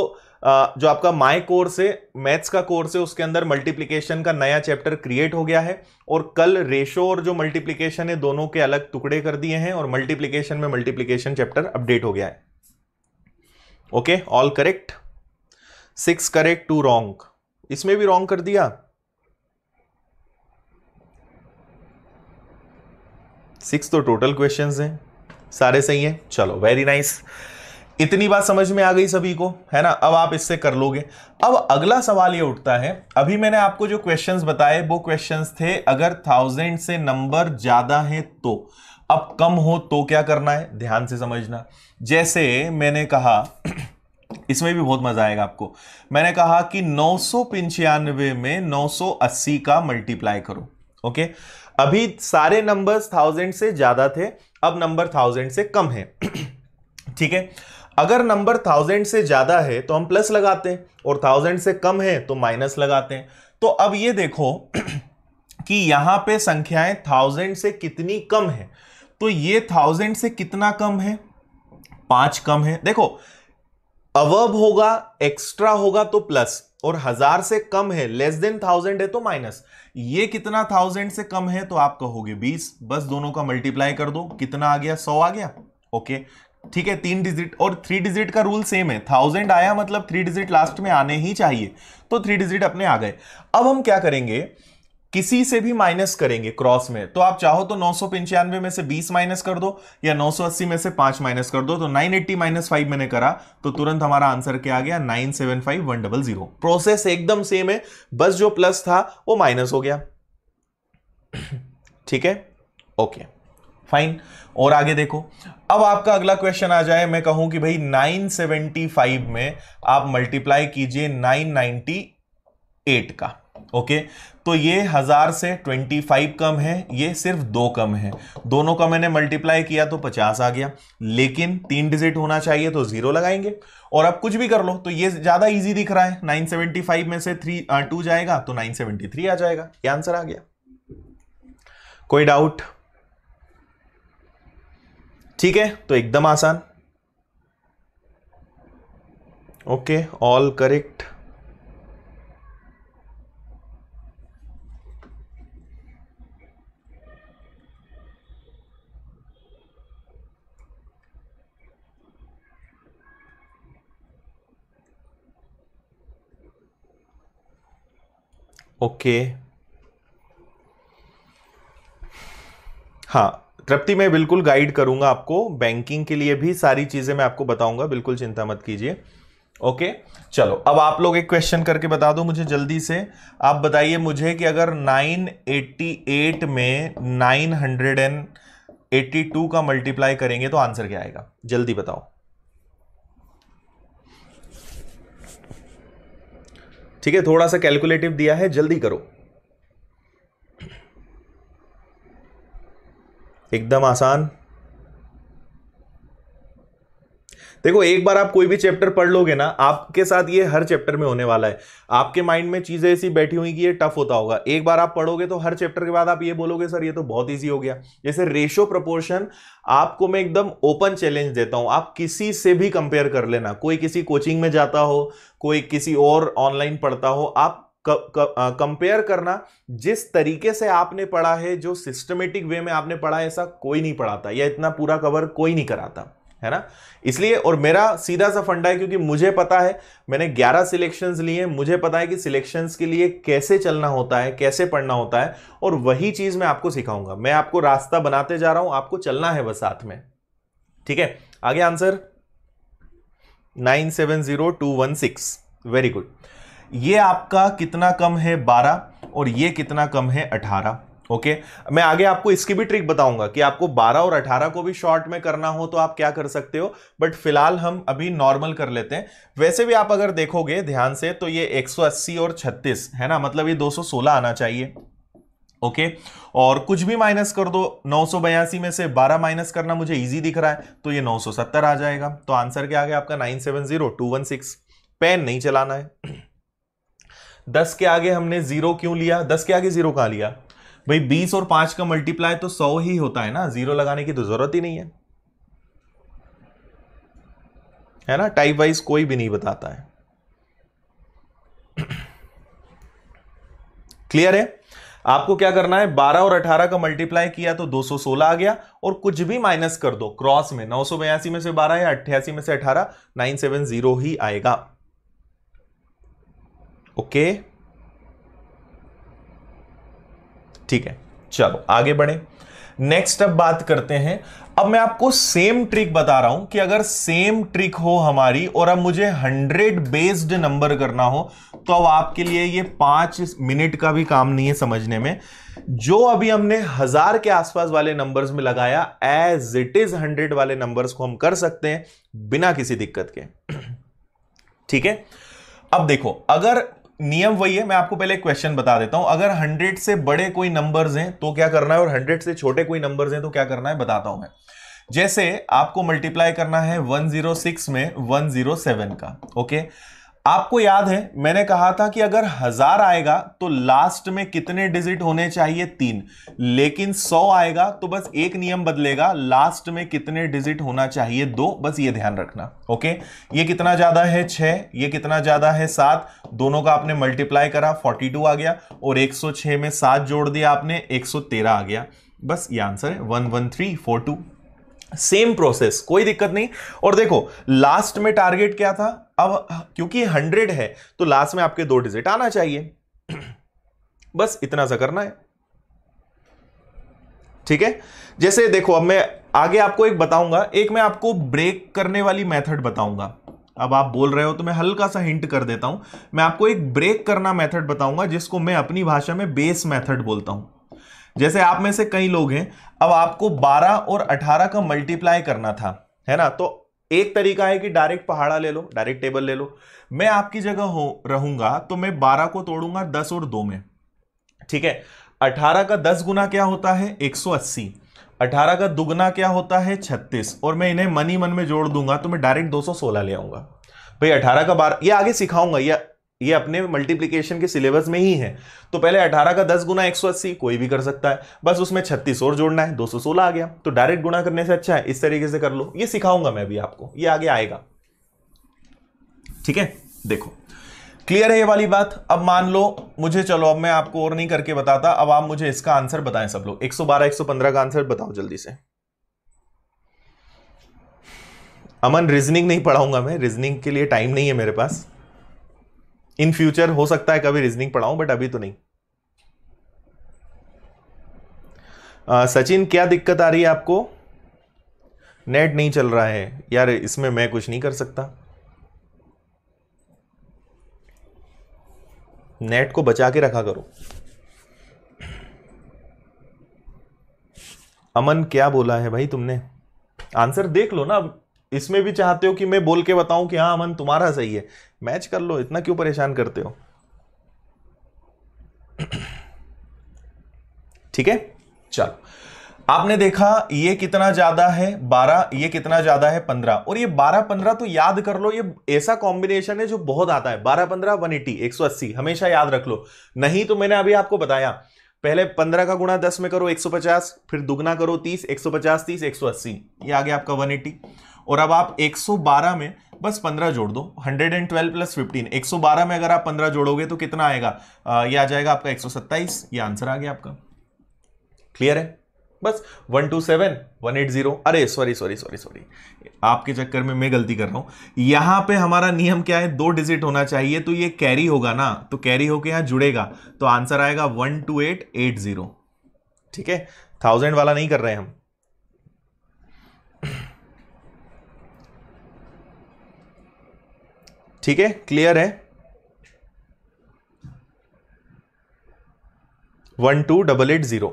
जो आपका माय कोर्स है मैथ्स का कोर्स है उसके अंदर मल्टीप्लिकेशन का नया चैप्टर क्रिएट हो गया है और कल रेशो और जो मल्टीप्लिकेशन है दोनों के अलग टुकड़े कर दिए हैं और मल्टीप्लिकेशन में मल्टीप्लिकेशन चैप्टर अपडेट हो गया है okay all correct six correct two wrong इसमें भी रॉन्ग कर दिया सिक्स तो टोटल क्वेश्चंस हैं सारे सही हैं चलो वेरी नाइस nice. इतनी बात समझ में आ गई सभी को है ना अब आप इससे कर लोगे अब अगला सवाल ये उठता है अभी मैंने आपको जो क्वेश्चंस बताए वो क्वेश्चंस थे अगर थाउजेंड से नंबर ज्यादा है तो अब कम हो तो क्या करना है ध्यान से समझना जैसे मैंने कहा इसमें भी बहुत मजा आएगा आपको मैंने कहा कि नौ में 980 का मल्टीप्लाई करो ओके अभी सारे नंबर्स थाउजेंड से ज्यादा थे अब नंबर थाउजेंड से कम है ठीक है अगर नंबर थाउजेंड से ज़्यादा है तो हम प्लस लगाते हैं और थाउजेंड से कम है तो माइनस लगाते हैं तो अब ये देखो कि यहां पे संख्याएं थाउजेंड से कितनी कम है तो ये थाउजेंड से कितना कम है पांच कम है देखो अवब होगा एक्स्ट्रा होगा तो प्लस और हजार से कम है लेस देन थाउजेंड है तो माइनस ये कितना थाउजेंड से कम है तो आप कहोगे बीस बस दोनों का मल्टीप्लाई कर दो कितना आ गया सौ आ गया ओके ठीक है तीन डिजिट और थ्री डिजिट का रूल सेम है थाउजेंड आया मतलब थ्री डिजिट लास्ट में आने ही चाहिए तो थ्री डिजिट अपने आ गए अब हम क्या करेंगे किसी से भी माइनस करेंगे क्रॉस में तो आप चाहो तो नौ में से 20 माइनस कर दो या 980 में से 5 माइनस कर दो तो 980 एट्टी माइनस फाइव मैंने करा तो तुरंत हमारा आंसर क्या आ गया nine seven five one double zero process एकदम सेम है बस जो प्लस था वो माइनस हो गया ठीक है ओके okay. फाइन और आगे देखो अब आपका अगला क्वेश्चन आ जाए मैं कहूं कि भाई 975 में आप मल्टीप्लाई कीजिए 998 का ओके तो ये हजार से 25 कम है ये सिर्फ दो कम है दोनों का मैंने मल्टीप्लाई किया तो 50 आ गया लेकिन तीन डिजिट होना चाहिए तो जीरो लगाएंगे और अब कुछ भी कर लो तो ये ज्यादा इजी दिख रहा है 975 में से थ्री टू uh, जाएगा तो 973 आ जाएगा ये आंसर आ गया कोई डाउट ठीक है तो एकदम आसान okay all correct okay okay. हाँ तृप्ति मैं बिल्कुल गाइड करूंगा आपको बैंकिंग के लिए भी सारी चीजें मैं आपको बताऊंगा बिल्कुल चिंता मत कीजिए ओके चलो अब आप लोग एक क्वेश्चन करके बता दो मुझे जल्दी से आप बताइए मुझे कि अगर 988 में 982 का मल्टीप्लाई करेंगे तो आंसर क्या आएगा जल्दी बताओ ठीक है थोड़ा सा कैलकुलेटिव दिया है जल्दी करो एकदम आसान देखो एक बार आप कोई भी चैप्टर पढ़ लोगे ना आपके साथ ये हर चैप्टर में होने वाला है आपके माइंड में चीज़ें ऐसी बैठी हुई कि ये टफ होता होगा एक बार आप पढ़ोगे तो हर चैप्टर के बाद आप ये बोलोगे सर ये तो बहुत ईजी हो गया जैसे रेशो प्रपोर्शन आपको मैं एकदम ओपन चैलेंज देता हूं आप किसी से भी कंपेयर कर लेना कोई किसी कोचिंग में जाता हो कोई किसी और ऑनलाइन पढ़ता हो आप कंपेयर करना जिस तरीके से आपने पढ़ा है जो सिस्टमेटिक वे में आपने पढ़ा है ऐसा कोई नहीं पढ़ाता या इतना पूरा कवर कोई नहीं कराता है ना इसलिए और मेरा सीधा सा फंडा है क्योंकि मुझे पता है मैंने 11 सिलेक्शंस लिए मुझे पता है कि सिलेक्शंस के लिए कैसे चलना होता है कैसे पढ़ना होता है और वही चीज़ मैं आपको सिखाऊंगा मैं आपको रास्ता बनाते जा रहा हूं आपको चलना है बस साथ में ठीक है आगे answer nine seven zero two one six very good ये आपका कितना कम है बारह और ये कितना कम है अठारह ओके okay? मैं आगे आपको इसकी भी ट्रिक बताऊंगा कि आपको 12 और 18 को भी शॉर्ट में करना हो तो आप क्या कर सकते हो बट फिलहाल हम अभी नॉर्मल कर लेते हैं वैसे भी आप अगर देखोगे ध्यान से तो ये 180 और 36 है ना मतलब ये 216 आना चाहिए ओके okay? और कुछ भी माइनस कर दो नौ में से 12 माइनस करना मुझे इजी दिख रहा है तो ये 970 आ जाएगा तो आंसर क्या आ गया आपका 970216 पेन नहीं चलाना है दस के आगे हमने जीरो क्यों लिया दस के आगे जीरो कहा लिया भाई बीस और पांच का मल्टीप्लाई तो सौ ही होता है ना जीरो लगाने की तो जरूरत ही नहीं है है ना टाइप वाइज कोई भी नहीं बताता है क्लियर है आपको क्या करना है 12 और 18 का मल्टीप्लाई किया तो 216 आ गया और कुछ भी माइनस कर दो क्रॉस में नौ में से 12 या अट्ठासी में से 18 970 ही आएगा ओके ठीक है चलो आगे बढ़े नेक्स्ट अब बात करते हैं अब मैं आपको सेम ट्रिक बता रहा हूं कि अगर सेम ट्रिक हो हमारी और अब मुझे हंड्रेड बेस्ड नंबर करना हो तो अब आपके लिए ये पांच मिनट का भी काम नहीं है समझने में जो अभी हमने हजार के आसपास वाले नंबर्स में लगाया एज इट इज हंड्रेड वाले नंबर्स को हम कर सकते हैं बिना किसी दिक्कत के ठीक है अब देखो अगर नियम वही है मैं आपको पहले एक क्वेश्चन बता देता हूं अगर हंड्रेड से बड़े कोई नंबर्स हैं तो क्या करना है और हंड्रेड से छोटे कोई नंबर्स हैं तो क्या करना है बताता हूं मैं जैसे आपको मल्टीप्लाई करना है 106 में 107 का ओके आपको याद है मैंने कहा था कि अगर हजार आएगा तो लास्ट में कितने डिजिट होने चाहिए तीन लेकिन सौ आएगा तो बस एक नियम बदलेगा लास्ट में कितने डिजिट होना चाहिए दो बस ये ध्यान रखना ओके ये कितना ज्यादा है छह ये कितना ज्यादा है सात दोनों का आपने मल्टीप्लाई करा फोर्टी टू आ गया और एक सौ छह में सात जोड़ दिया आपने एक सौ तेरह आ गया बस ये आंसर है one one three four two same process कोई दिक्कत नहीं और देखो लास्ट में टारगेट क्या था अब क्योंकि हंड्रेड है तो लास्ट में आपके दो डिजिट आना चाहिए बस इतना सा करना है ठीक है जैसे देखो अब मैं आगे आपको एक बताऊंगा एक मैं आपको ब्रेक करने वाली मेथड बताऊंगा अब आप बोल रहे हो तो मैं हल्का सा हिंट कर देता हूं मैं आपको एक ब्रेक करना मेथड बताऊंगा जिसको मैं अपनी भाषा में बेस मेथड बोलता हूं जैसे आप में से कई लोग हैं अब आपको 12 और 18 का मल्टीप्लाई करना था है ना तो एक तरीका है कि डायरेक्ट पहाड़ा ले लो डायरेक्ट टेबल ले लो मैं आपकी जगह हो रहूंगा तो मैं बारह को तोड़ूंगा दस और दो में ठीक है अठारह का दस गुना क्या होता है एक सौ अस्सी अठारह का दुगना क्या होता है छत्तीस और मैं इन्हें मनी मन में जोड़ दूंगा तो मैं डायरेक्ट दो सौ सोलह ले आऊंगा भाई अठारह का बारह ये आगे सिखाऊंगा ये ये अपने मल्टीप्लीकेशन के सिलेबस में ही है तो पहले 18 का 10 गुना 180 कोई भी कर सकता है बस उसमें 36 और जोड़ना है 216 आ गया तो डायरेक्ट गुना करने से अच्छा है इस तरीके से कर लो ये सिखाऊंगा मैं भी आपको ये आगे आएगा ठीक है देखो क्लियर है ये वाली बात अब मान लो मुझे चलो अब मैं आपको और नहीं करके बताता अब आप मुझे इसका आंसर बताएं सब लोग एक सौ का आंसर बताओ जल्दी से अमन रीजनिंग नहीं पढ़ाऊंगा मैं रीजनिंग के लिए टाइम नहीं है मेरे पास इन फ्यूचर हो सकता है कभी रीजनिंग पढ़ाऊं बट अभी तो नहीं आ, सचिन क्या दिक्कत आ रही है आपको नेट नहीं चल रहा है यार इसमें मैं कुछ नहीं कर सकता नेट को बचा के रखा करो अमन क्या बोला है भाई तुमने आंसर देख लो ना अब इसमें भी चाहते हो कि मैं बोल के बताऊं कि हाँ अमन तुम्हारा सही है मैच कर लो इतना क्यों परेशान करते हो ठीक है चलो आपने देखा ये कितना ज्यादा है 12 ये कितना ज्यादा है 15 और ये 12 15 तो याद कर लो ये ऐसा कॉम्बिनेशन है जो बहुत आता है 12 15 सौ अस्सी हमेशा याद रख लो नहीं तो मैंने अभी आपको बताया पहले 15 का गुणा 10 में करो 150 फिर दुगना करो 30 150 30 180 ये आ गया आपका 180 और अब आप 112 में बस पंद्रह जोड़ दो hundred and twelve plus fifteen एक सौ बारह में अगर आप पंद्रह जोड़ोगे तो कितना आएगा यह ये आ जाएगा आपका एक सौ सत्ताईस ये आंसर आ गया आपका क्लियर है बस one two seven one eight zero अरे सॉरी सॉरी सॉरी सॉरी आपके चक्कर में मैं गलती कर रहा हूँ यहाँ पे हमारा नियम क्या है दो डिजिट होना चाहिए तो ये कैरी होगा ना तो कैरी होके यहाँ जुड़ेगा तो आंसर आएगा one two eight eight zero ठीक है थाउजेंड वाला नहीं कर रहे हैं हम ठीक है क्लियर है one two double eight zero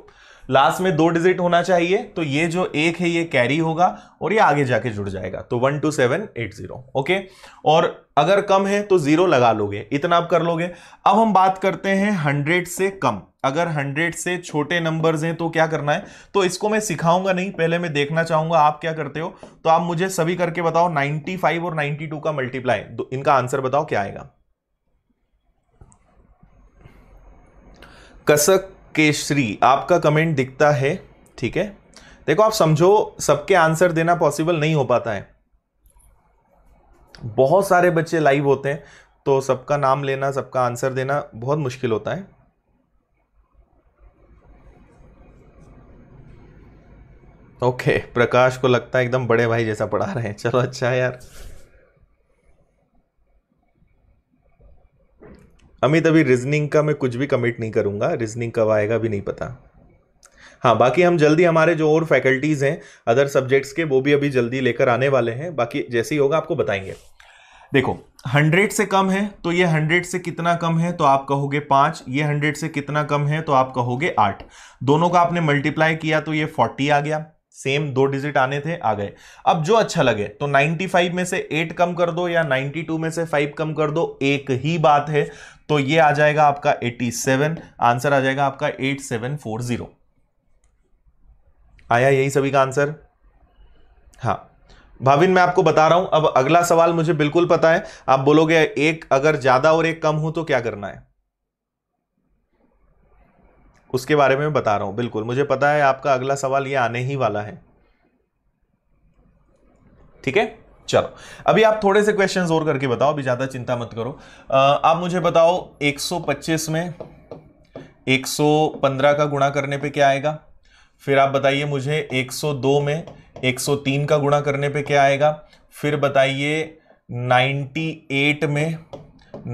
last में दो डिजिट होना चाहिए तो ये जो एक है ये कैरी होगा और ये आगे जाके जुड़ जाएगा तो one two seven eight zero okay और अगर कम है तो जीरो लगा लोगे इतना आप कर लोगे अब हम बात करते हैं हंड्रेड से कम अगर हंड्रेड से छोटे नंबर्स हैं तो क्या करना है तो इसको मैं सिखाऊंगा नहीं पहले मैं देखना चाहूंगा आप क्या करते हो तो आप मुझे सभी करके बताओ नाइनटी फाइव और नाइनटी टू का मल्टीप्लाई इनका आंसर बताओ क्या आएगा कसक केशरी आपका कमेंट दिखता है ठीक है देखो आप समझो सबके आंसर देना पॉसिबल नहीं हो पाता है बहुत सारे बच्चे लाइव होते हैं तो सबका नाम लेना सबका आंसर देना बहुत मुश्किल होता है ओके प्रकाश को लगता है एकदम बड़े भाई जैसा पढ़ा रहे हैं चलो अच्छा है यार अमित अभी रीजनिंग का मैं कुछ भी कमिट नहीं करूंगा रीजनिंग कब आएगा भी नहीं पता हाँ बाकी हम जल्दी हमारे जो और फैकल्टीज़ हैं अदर सब्जेक्ट्स के वो भी अभी जल्दी लेकर आने वाले हैं बाकी जैसे ही होगा आपको बताएंगे देखो हंड्रेड से कम है तो ये हंड्रेड से कितना कम है तो आप कहोगे पाँच ये हंड्रेड से कितना कम है तो आप कहोगे आठ दोनों का आपने मल्टीप्लाई किया तो ये फोर्टी आ गया सेम दो डिजिट आने थे आ गए अब जो अच्छा लगे तो 95 में से 8 कम कर दो या 92 में से 5 कम कर दो एक ही बात है तो ये आ जाएगा आपका 87 आंसर आ जाएगा आपका 8740 आया यही सभी का आंसर हाँ भाविन मैं आपको बता रहा हूं अब अगला सवाल मुझे बिल्कुल पता है आप बोलोगे एक अगर ज्यादा और एक कम हो तो क्या करना है उसके बारे में बता रहा हूं बिल्कुल मुझे पता है आपका अगला सवाल ये आने ही वाला है ठीक है चलो अभी आप थोड़े से क्वेश्चन और करके बताओ अभी ज़्यादा चिंता मत करो आप मुझे बताओ 125 में 115 का गुणा करने पे क्या आएगा फिर आप बताइए मुझे 102 में 103 का गुणा करने पे क्या आएगा फिर बताइए 98 में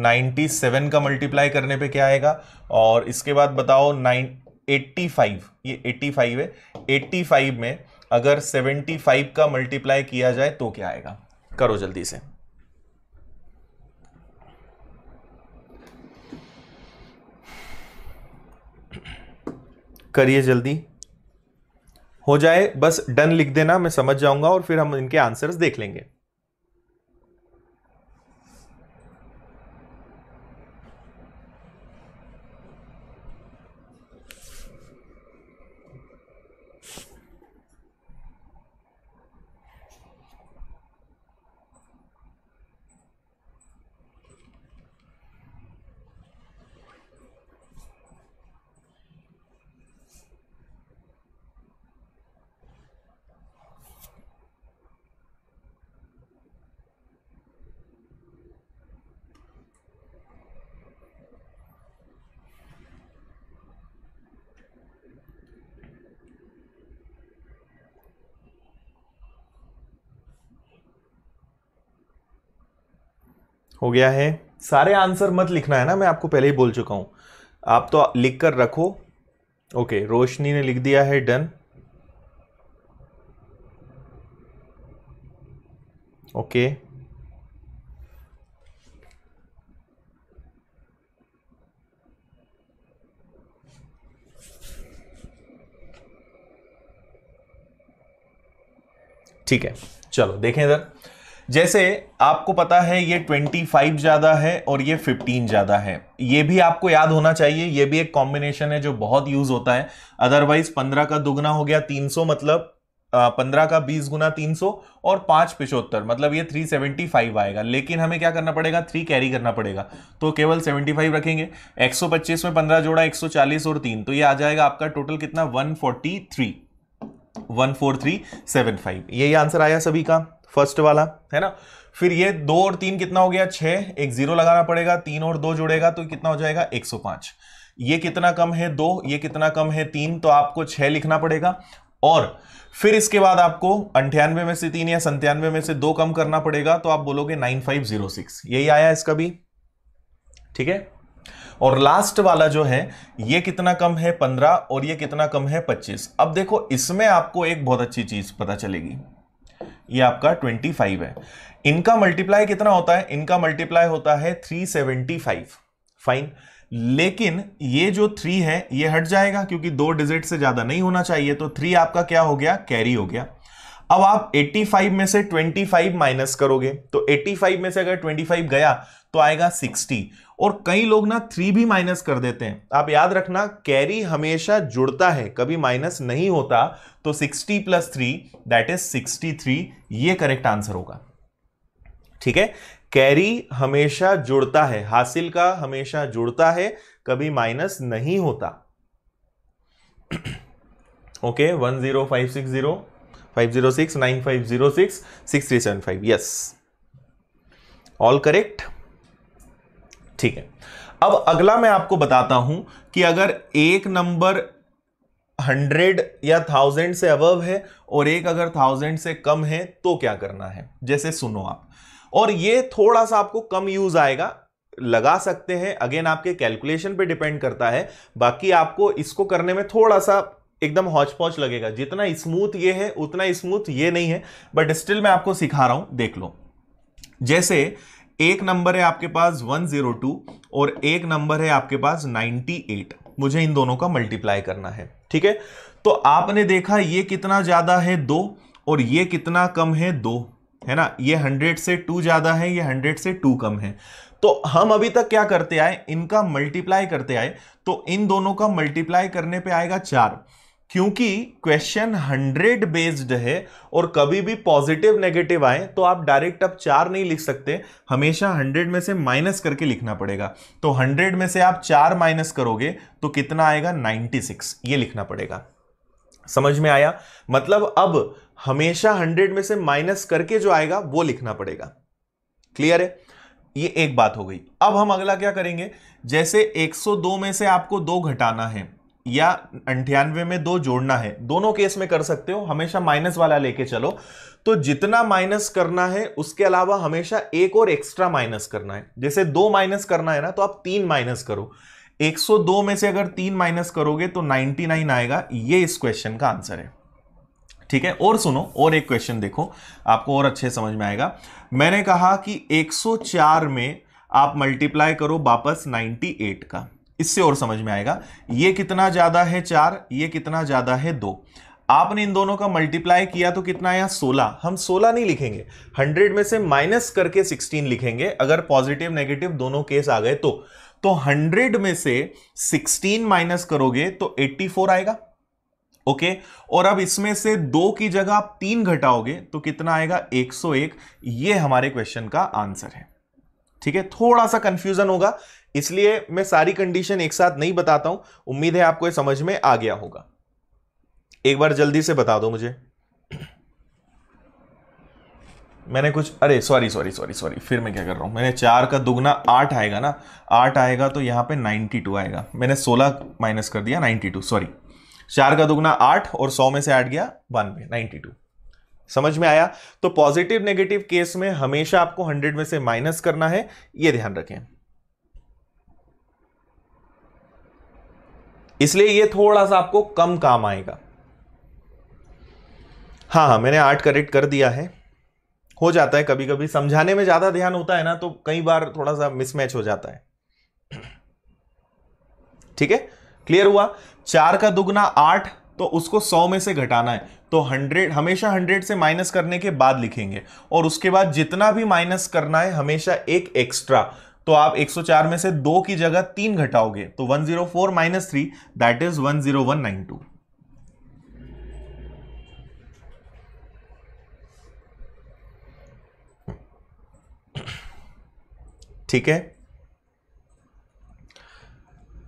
97 का मल्टीप्लाई करने पे क्या आएगा और इसके बाद बताओ नाइन 85 ये 85 है 85 में अगर 75 का मल्टीप्लाई किया जाए तो क्या आएगा करो जल्दी से करिए जल्दी हो जाए बस डन लिख देना मैं समझ जाऊंगा और फिर हम इनके आंसर्स देख लेंगे हो गया है सारे आंसर मत लिखना है ना मैं आपको पहले ही बोल चुका हूँ आप तो लिख कर रखो ओके रोशनी ने लिख दिया है डन ओके ठीक है चलो देखें इधर जैसे आपको पता है ये 25 ज़्यादा है और ये 15 ज़्यादा है ये भी आपको याद होना चाहिए ये भी एक कॉम्बिनेशन है जो बहुत यूज़ होता है अदरवाइज 15 का दुगना हो गया 300 मतलब पंद्रह का बीस गुना तीन सौ और पांच पिछहत्तर मतलब ये थ्री सेवेंटी फाइव आएगा लेकिन हमें क्या करना पड़ेगा थ्री कैरी करना पड़ेगा तो केवल सेवेंटी फाइव रखेंगे एक सौ पच्चीस में पंद्रह जोड़ा एक सौ चालीस और तीन तो ये आ जाएगा आपका टोटल कितना one forty three one four three seven five यही आंसर आया सभी का फर्स्ट वाला है ना फिर ये दो और तीन कितना हो गया छः एक जीरो लगाना पड़ेगा तीन और दो जुड़ेगा तो कितना हो जाएगा एक सौ पाँच ये कितना कम है दो ये कितना कम है तीन तो आपको छः लिखना पड़ेगा और फिर इसके बाद आपको अंठानवे में से तीन या संतानवे में से दो कम करना पड़ेगा तो आप बोलोगे नाइन फाइव जीरो सिक्स यही आया इसका भी ठीक है और लास्ट वाला जो है ये कितना कम है पंद्रह और ये कितना कम है पच्चीस अब देखो इसमें आपको एक बहुत अच्छी चीज पता चलेगी ये आपका 25 है इनका मल्टीप्लाई कितना होता है इनका मल्टीप्लाई होता है 375 फाइन लेकिन ये जो थ्री है ये हट जाएगा क्योंकि दो डिजिट से ज्यादा नहीं होना चाहिए तो थ्री आपका क्या हो गया कैरी हो गया अब आप 85 में से 25 माइनस करोगे तो 85 में से अगर 25 गया तो आएगा और कई लोग ना थ्री भी माइनस कर देते हैं आप याद रखना कैरी हमेशा जुड़ता है कभी माइनस नहीं होता तो sixty plus three that is sixty three ये करेक्ट आंसर होगा ठीक है कैरी हमेशा जुड़ता है हासिल का हमेशा जुड़ता है कभी माइनस नहीं होता okay one zero five six zero five zero six nine five zero six six three seven five yes all correct ठीक है अब अगला मैं आपको बताता हूं कि अगर एक नंबर हंड्रेड या थाउजेंड से अबव है और एक अगर थाउजेंड से कम है तो क्या करना है जैसे सुनो आप और ये थोड़ा सा आपको कम यूज आएगा लगा सकते हैं अगेन आपके कैलकुलेशन पे डिपेंड करता है बाकी आपको इसको करने में थोड़ा सा एकदम हौच पौच लगेगा जितना स्मूथ ये है उतना स्मूथ ये नहीं है बट स्टिल मैं आपको सिखा रहा हूं देख लो जैसे एक नंबर है आपके पास 102 और एक नंबर है आपके पास 98 मुझे इन दोनों का मल्टीप्लाई करना है ठीक है तो आपने देखा ये कितना ज़्यादा है दो और ये कितना कम है दो है ना ये हंड्रेड से टू ज़्यादा है ये हंड्रेड से टू कम है तो हम अभी तक क्या करते आए इनका मल्टीप्लाई करते आए तो इन दोनों का मल्टीप्लाई करने पे आएगा चार क्योंकि क्वेश्चन हंड्रेड बेस्ड है और कभी भी पॉजिटिव नेगेटिव आए तो आप डायरेक्ट अब चार नहीं लिख सकते हमेशा हंड्रेड में से माइनस करके लिखना पड़ेगा तो हंड्रेड में से आप चार माइनस करोगे तो कितना आएगा नाइन्टी सिक्स ये लिखना पड़ेगा समझ में आया मतलब अब हमेशा हंड्रेड में से माइनस करके जो आएगा वो लिखना पड़ेगा क्लियर है ये एक बात हो गई अब हम अगला क्या करेंगे जैसे 102 में से आपको दो घटाना है या अंठानवे में दो जोड़ना है दोनों केस में कर सकते हो हमेशा माइनस वाला लेके चलो तो जितना माइनस करना है उसके अलावा हमेशा एक और एक्स्ट्रा माइनस करना है जैसे दो माइनस करना है ना तो आप तीन माइनस करो 102 में से अगर तीन माइनस करोगे तो 99 आएगा ये इस क्वेश्चन का आंसर है ठीक है और सुनो और एक क्वेश्चन देखो आपको और अच्छे समझ में आएगा मैंने कहा कि 104 में आप मल्टीप्लाई करो वापस 98 का इससे और समझ में आएगा ये कितना ज्यादा है चार ये कितना ज्यादा है दो आपने इन दोनों का मल्टीप्लाई किया तो कितना आया सोलह हम सोलह नहीं लिखेंगे हंड्रेड में से माइनस करके सिक्सटीन लिखेंगे अगर पॉजिटिव नेगेटिव दोनों केस आ गए तो तो हंड्रेड में से सिक्सटीन माइनस करोगे तो एट्टी फोर आएगा ओके और अब इसमें से दो की जगह आप तीन घटाओगे तो कितना आएगा एक सौ एक ये हमारे क्वेश्चन का आंसर है ठीक है थोड़ा सा कंफ्यूजन होगा इसलिए मैं सारी कंडीशन एक साथ नहीं बताता हूं उम्मीद है आपको समझ में आ गया होगा एक बार जल्दी से बता दो मुझे मैंने कुछ अरे सॉरी सॉरी सॉरी सॉरी फिर मैं क्या कर रहा हूं मैंने चार का दुगना आठ आएगा ना आठ आएगा तो यहां पे नाइनटी टू आएगा मैंने सोलह माइनस कर दिया नाइन्टी टू सॉरी चार का दुगना आठ और सौ में से आठ गया वन में नाइनटी टू समझ में आया तो पॉजिटिव नेगेटिव केस में हमेशा आपको हंड्रेड में से माइनस करना है ये ध्यान रखें इसलिए ये थोड़ा सा आपको कम काम आएगा हाँ हाँ मैंने आर्ट करेक्ट कर दिया है हो जाता है कभी कभी समझाने में ज़्यादा ध्यान होता है ना तो कई बार थोड़ा सा मिसमैच हो जाता है ठीक है क्लियर हुआ चार का दुगना आठ तो उसको सौ में से घटाना है तो हंड्रेड हमेशा हंड्रेड से माइनस करने के बाद लिखेंगे और उसके बाद जितना भी माइनस करना है हमेशा एक एक्स्ट्रा तो आप 104 में से दो की जगह तीन घटाओगे तो 104 zero four minus three that is one zero one nine two ठीक है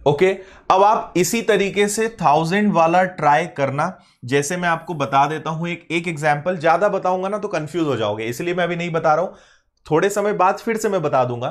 ओके okay, अब आप इसी तरीके से थाउजेंड वाला ट्राई करना जैसे मैं आपको बता देता हूं एक एक एग्जाम्पल ज्यादा बताऊंगा ना तो कंफ्यूज हो जाओगे इसलिए मैं अभी नहीं बता रहा हूं थोड़े समय बाद फिर से मैं बता दूंगा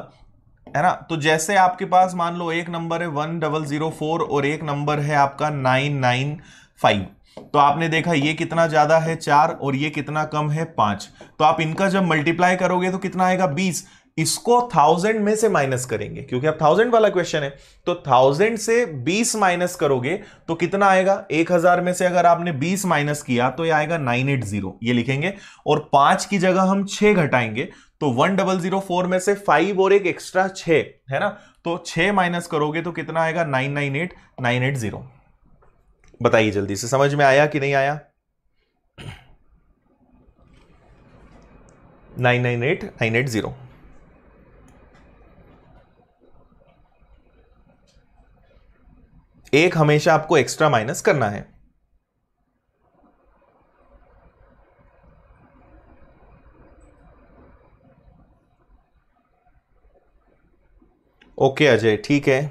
है ना तो जैसे आपके पास मान लो एक नंबर है वन डबल जीरो फोर और एक नंबर है आपका नाइन नाइन फाइव तो आपने देखा ये कितना ज्यादा है चार और ये कितना कम है पांच तो आप इनका जब मल्टीप्लाई करोगे तो कितना आएगा बीस इसको थाउजेंड में से माइनस करेंगे क्योंकि अब थाउजेंड वाला क्वेश्चन है तो थाउजेंड से बीस माइनस करोगे तो कितना आएगा एक हजार में से अगर आपने बीस माइनस किया तो ये आएगा नाइन एट जीरो ये लिखेंगे और पांच की जगह हम छह घटाएंगे तो वन डबल जीरो फोर में से फाइव और एक एक्स्ट्रा छ है ना तो छ माइनस करोगे तो कितना आएगा nine nine eight nine eight zero बताइए जल्दी से समझ में आया कि नहीं आया nine nine eight nine eight zero एक हमेशा आपको एक्स्ट्रा माइनस करना है ओके अजय ठीक है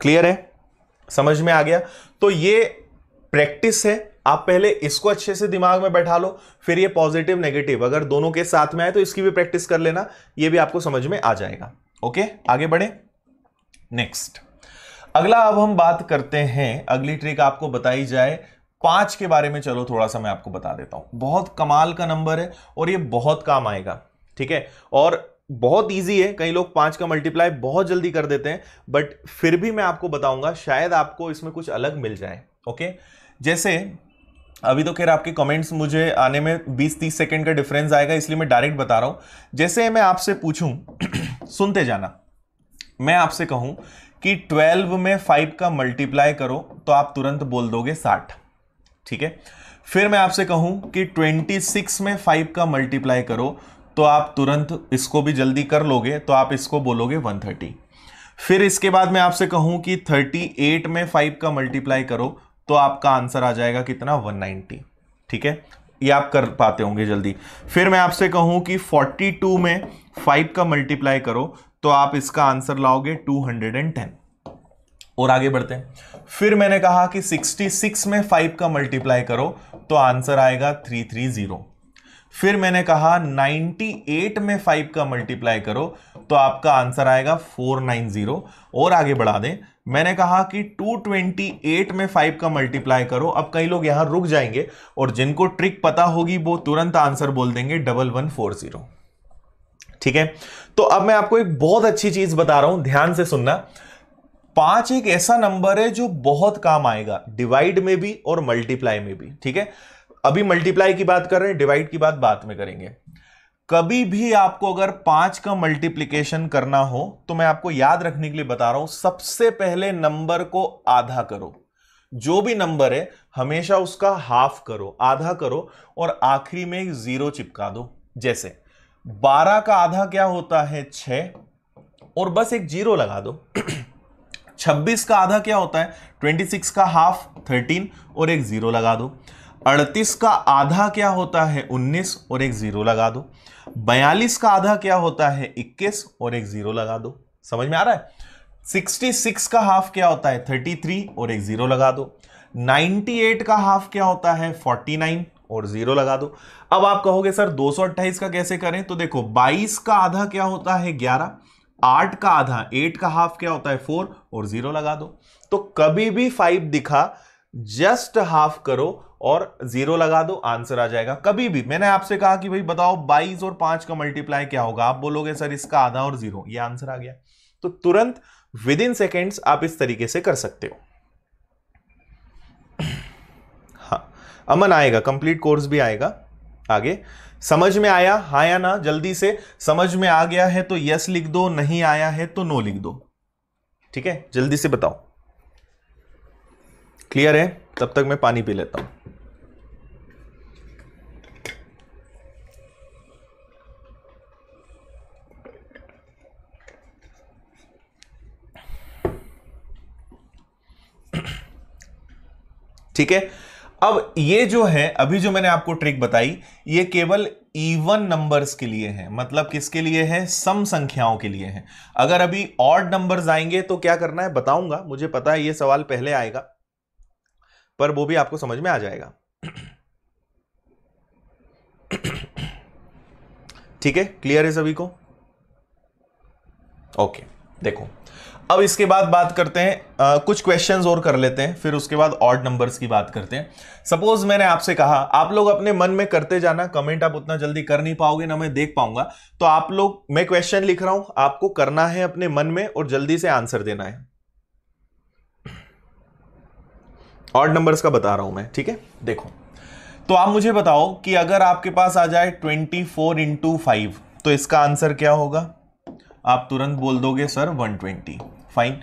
क्लियर है समझ में आ गया तो ये प्रैक्टिस है आप पहले इसको अच्छे से दिमाग में बैठा लो फिर ये पॉजिटिव नेगेटिव अगर दोनों के साथ में आए तो इसकी भी प्रैक्टिस कर लेना ये भी आपको समझ में आ जाएगा ओके आगे बढ़े नेक्स्ट अगला अब हम बात करते हैं अगली ट्रिक आपको बताई जाए पांच के बारे में चलो थोड़ा सा मैं आपको बता देता हूं बहुत कमाल का नंबर है और ये बहुत काम आएगा ठीक है और बहुत इजी है कई लोग पांच का मल्टीप्लाई बहुत जल्दी कर देते हैं बट फिर भी मैं आपको बताऊंगा शायद आपको इसमें कुछ अलग मिल जाए ओके जैसे अभी तो खैर आपके कमेंट्स मुझे आने में 20-30 सेकंड का डिफरेंस आएगा इसलिए मैं डायरेक्ट बता रहा हूं जैसे मैं आपसे पूछूं सुनते जाना मैं आपसे कहूं कि 12 में 5 का मल्टीप्लाई करो तो आप तुरंत बोल दोगे 60 ठीक है फिर मैं आपसे कहूं कि 26 में 5 का मल्टीप्लाई करो तो आप तुरंत इसको भी जल्दी कर लोगे तो आप इसको बोलोगे 130 फिर इसके बाद मैं आपसे कहूं कि 38 में 5 का मल्टीप्लाई करो तो आपका आंसर आ जाएगा कितना 190 ठीक है ये आप कर पाते होंगे जल्दी फिर मैं आपसे कहूं कि 42 में 5 का मल्टीप्लाई करो तो आप इसका आंसर लाओगे 210 और आगे बढ़ते हैं फिर मैंने कहा कि 66 में 5 का मल्टीप्लाई करो तो आंसर आएगा 330 फिर मैंने कहा 98 में 5 का मल्टीप्लाई करो तो आपका आंसर आएगा 490 और आगे बढ़ा दें मैंने कहा कि 228 में 5 का मल्टीप्लाई करो अब कई लोग यहां रुक जाएंगे और जिनको ट्रिक पता होगी वो तुरंत आंसर बोल देंगे डबल वन फोर जीरो ठीक है तो अब मैं आपको एक बहुत अच्छी चीज बता रहा हूं ध्यान से सुनना पांच एक ऐसा नंबर है जो बहुत काम आएगा डिवाइड में भी और मल्टीप्लाई में भी ठीक है अभी मल्टीप्लाई की बात कर रहे हैं डिवाइड की बात बात में करेंगे कभी भी आपको अगर पांच का मल्टीप्लीकेशन करना हो तो मैं आपको याद रखने के लिए बता रहा हूं सबसे पहले नंबर को आधा करो जो भी नंबर है हमेशा उसका हाफ करो आधा करो और आखिरी में जीरो चिपका दो जैसे बारह का आधा क्या होता है छ और बस एक जीरो लगा दो छब्बीस का आधा क्या होता है ट्वेंटी सिक्स का हाफ थर्टीन और एक जीरो लगा दो अड़तीस का आधा क्या होता है उन्नीस और एक जीरो लगा दो बयालीस का आधा क्या होता है इक्कीस और एक जीरो लगा दो समझ में आ रहा है 66 का हाफ क्या होता है 33 और एक जीरो लगा दो 98 का हाफ क्या होता है 49 और जीरो लगा दो अब आप कहोगे सर दो का कैसे करें तो देखो 22 का आधा क्या होता है 11 8 का आधा 8 का हाफ क्या होता है 4 और जीरो लगा दो तो कभी भी 5 दिखा जस्ट हाफ करो और जीरो लगा दो आंसर आ जाएगा कभी भी मैंने आपसे कहा कि भाई बताओ बाईस और पांच का मल्टीप्लाई क्या होगा आप बोलोगे सर इसका आधा और जीरो ये आंसर आ गया तो तुरंत विद इन सेकेंड्स आप इस तरीके से कर सकते हो हाँ अमन आएगा कंप्लीट कोर्स भी आएगा आगे समझ में आया हा या ना जल्दी से समझ में आ गया है तो यस लिख दो नहीं आया है तो नो लिख दो ठीक है जल्दी से बताओ क्लियर है तब तक मैं पानी पी लेता हूं ठीक है अब ये जो है अभी जो मैंने आपको ट्रिक बताई ये केवल इवन नंबर्स के लिए है मतलब किसके लिए है सम संख्याओं के लिए है अगर अभी ऑड नंबर्स आएंगे तो क्या करना है बताऊंगा मुझे पता है ये सवाल पहले आएगा पर वो भी आपको समझ में आ जाएगा ठीक है क्लियर है सभी को ओके देखो अब इसके बाद बात करते हैं आ, कुछ क्वेश्चंस और कर लेते हैं फिर उसके बाद ऑड नंबर्स की बात करते हैं सपोज मैंने आपसे कहा आप लोग अपने मन में करते जाना कमेंट आप उतना जल्दी कर नहीं पाओगे ना मैं देख पाऊंगा तो आप लोग मैं क्वेश्चन लिख रहा हूं आपको करना है अपने मन में और जल्दी से आंसर देना है ऑड नंबर्स का बता रहा हूं मैं ठीक है देखो तो आप मुझे बताओ कि अगर आपके पास आ जाए ट्वेंटी फोर इंटू फाइव तो इसका आंसर क्या होगा आप तुरंत बोल दोगे सर 120 फाइन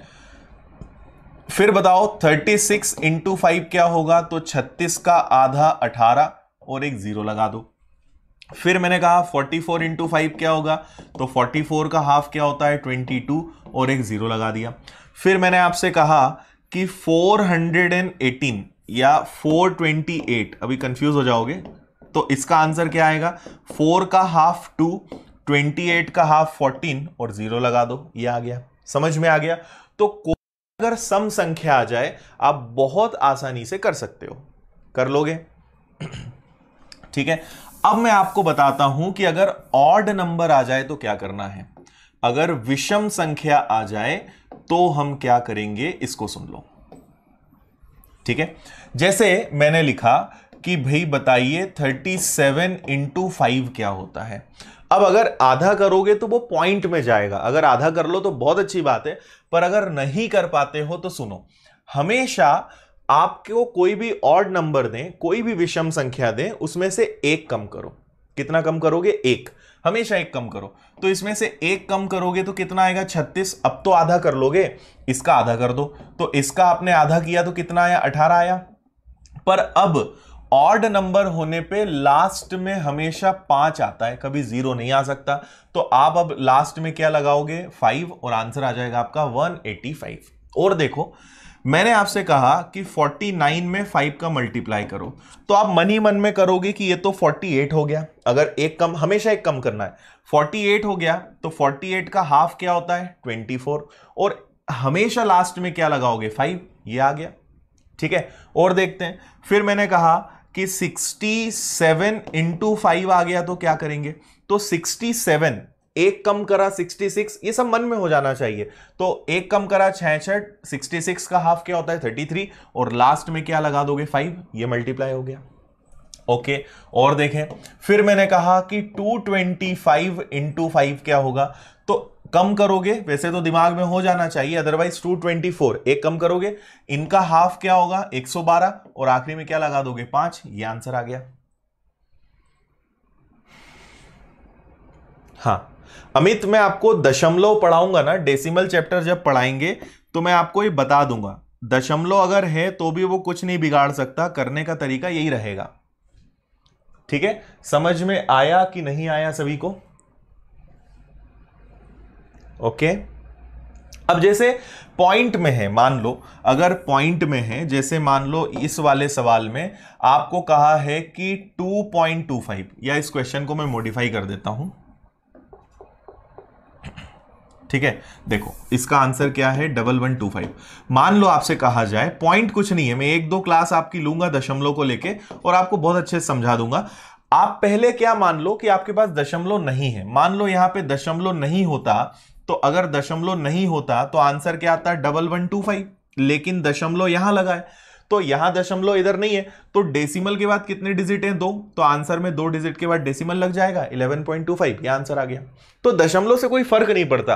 फिर बताओ 36 सिक्स इंटू फाइव क्या होगा तो 36 का आधा 18 और एक जीरो लगा दो फिर मैंने कहा 44 फोर इंटू फाइव क्या होगा तो 44 का हाफ क्या होता है 22 और एक जीरो लगा दिया फिर मैंने आपसे कहा कि 418 या 428 अभी कंफ्यूज हो जाओगे तो इसका आंसर क्या आएगा फोर का हाफ टू ट्वेंटी एट का हाफ फोर्टीन और जीरो लगा दो ये आ गया समझ में आ गया तो अगर सम संख्या आ जाए आप बहुत आसानी से कर सकते हो कर लोगे ठीक है अब मैं आपको बताता हूं कि अगर ऑड नंबर आ जाए तो क्या करना है अगर विषम संख्या आ जाए तो हम क्या करेंगे इसको सुन लो ठीक है जैसे मैंने लिखा कि भाई बताइए 37 सेवन इंटू फाइव क्या होता है अब अगर आधा करोगे तो वो पॉइंट में जाएगा अगर आधा कर लो तो बहुत अच्छी बात है पर अगर नहीं कर पाते हो तो सुनो हमेशा आपको कोई भी ऑड नंबर दें कोई भी विषम संख्या दें उसमें से एक कम करो कितना कम करोगे एक हमेशा एक कम करो तो इसमें से एक कम करोगे तो कितना आएगा छत्तीस अब तो आधा कर लोगे इसका आधा कर दो तो इसका आपने आधा किया तो कितना आया अठारह आया पर अब ऑड नंबर होने पे लास्ट में हमेशा पांच आता है कभी जीरो नहीं आ सकता तो आप अब लास्ट में क्या लगाओगे फाइव और आंसर आ जाएगा आपका 185 और देखो मैंने आपसे कहा कि 49 में 5 का मल्टीप्लाई करो तो आप मन ही मन में करोगे कि ये तो 48 हो गया अगर एक कम हमेशा एक कम करना है 48 हो गया तो 48 का हाफ क्या होता है 24 और हमेशा लास्ट में क्या लगाओगे 5 ये आ गया ठीक है और देखते हैं फिर मैंने कहा कि 67 इंटू फाइव आ गया तो क्या करेंगे तो 67 एक कम करा 66 ये सब मन में हो जाना चाहिए तो एक कम करा छठ सिक्सटी सिक्स का हाफ क्या होता है 33 और लास्ट में क्या लगा दोगे 5 ये मल्टीप्लाई हो गया ओके okay, और देखें फिर मैंने कहा कि 225 ट्वेंटी फाइव इंटू फाइव क्या होगा कम करोगे वैसे तो दिमाग में हो जाना चाहिए अदरवाइज 224 एक कम करोगे इनका हाफ क्या होगा 112 और आखिरी में क्या लगा दोगे पांच ये आंसर आ गया हाँ अमित मैं आपको दशमलव पढ़ाऊंगा ना डेसिमल चैप्टर जब पढ़ाएंगे तो मैं आपको ये बता दूंगा दशमलव अगर है तो भी वो कुछ नहीं बिगाड़ सकता करने का तरीका यही रहेगा ठीक है समझ में आया कि नहीं आया सभी को ओके अब जैसे पॉइंट में है मान लो अगर पॉइंट में है जैसे मान लो इस वाले सवाल में आपको कहा है कि 2.25 या इस क्वेश्चन को मैं मॉडिफाई कर देता हूं ठीक है देखो इसका आंसर क्या है डबल वन टू फाइव मान लो आपसे कहा जाए पॉइंट कुछ नहीं है मैं एक दो क्लास आपकी लूंगा दशमलव को लेके और आपको बहुत अच्छे से समझा दूंगा आप पहले क्या मान लो कि आपके पास दशमलव नहीं है मान लो यहां पे दशमलव नहीं होता तो अगर दशमलव नहीं होता तो आंसर क्या आता डबल वन टू फाइव लेकिन दशमलव यहां लगा है तो यहां दशमलव इधर नहीं है तो डेसिमल के बाद कितने डिजिट हैं दो तो आंसर में दो डिजिट के बाद डेसिमल लग जाएगा 11.25 ये आंसर आ गया तो दशमलव से कोई फर्क नहीं पड़ता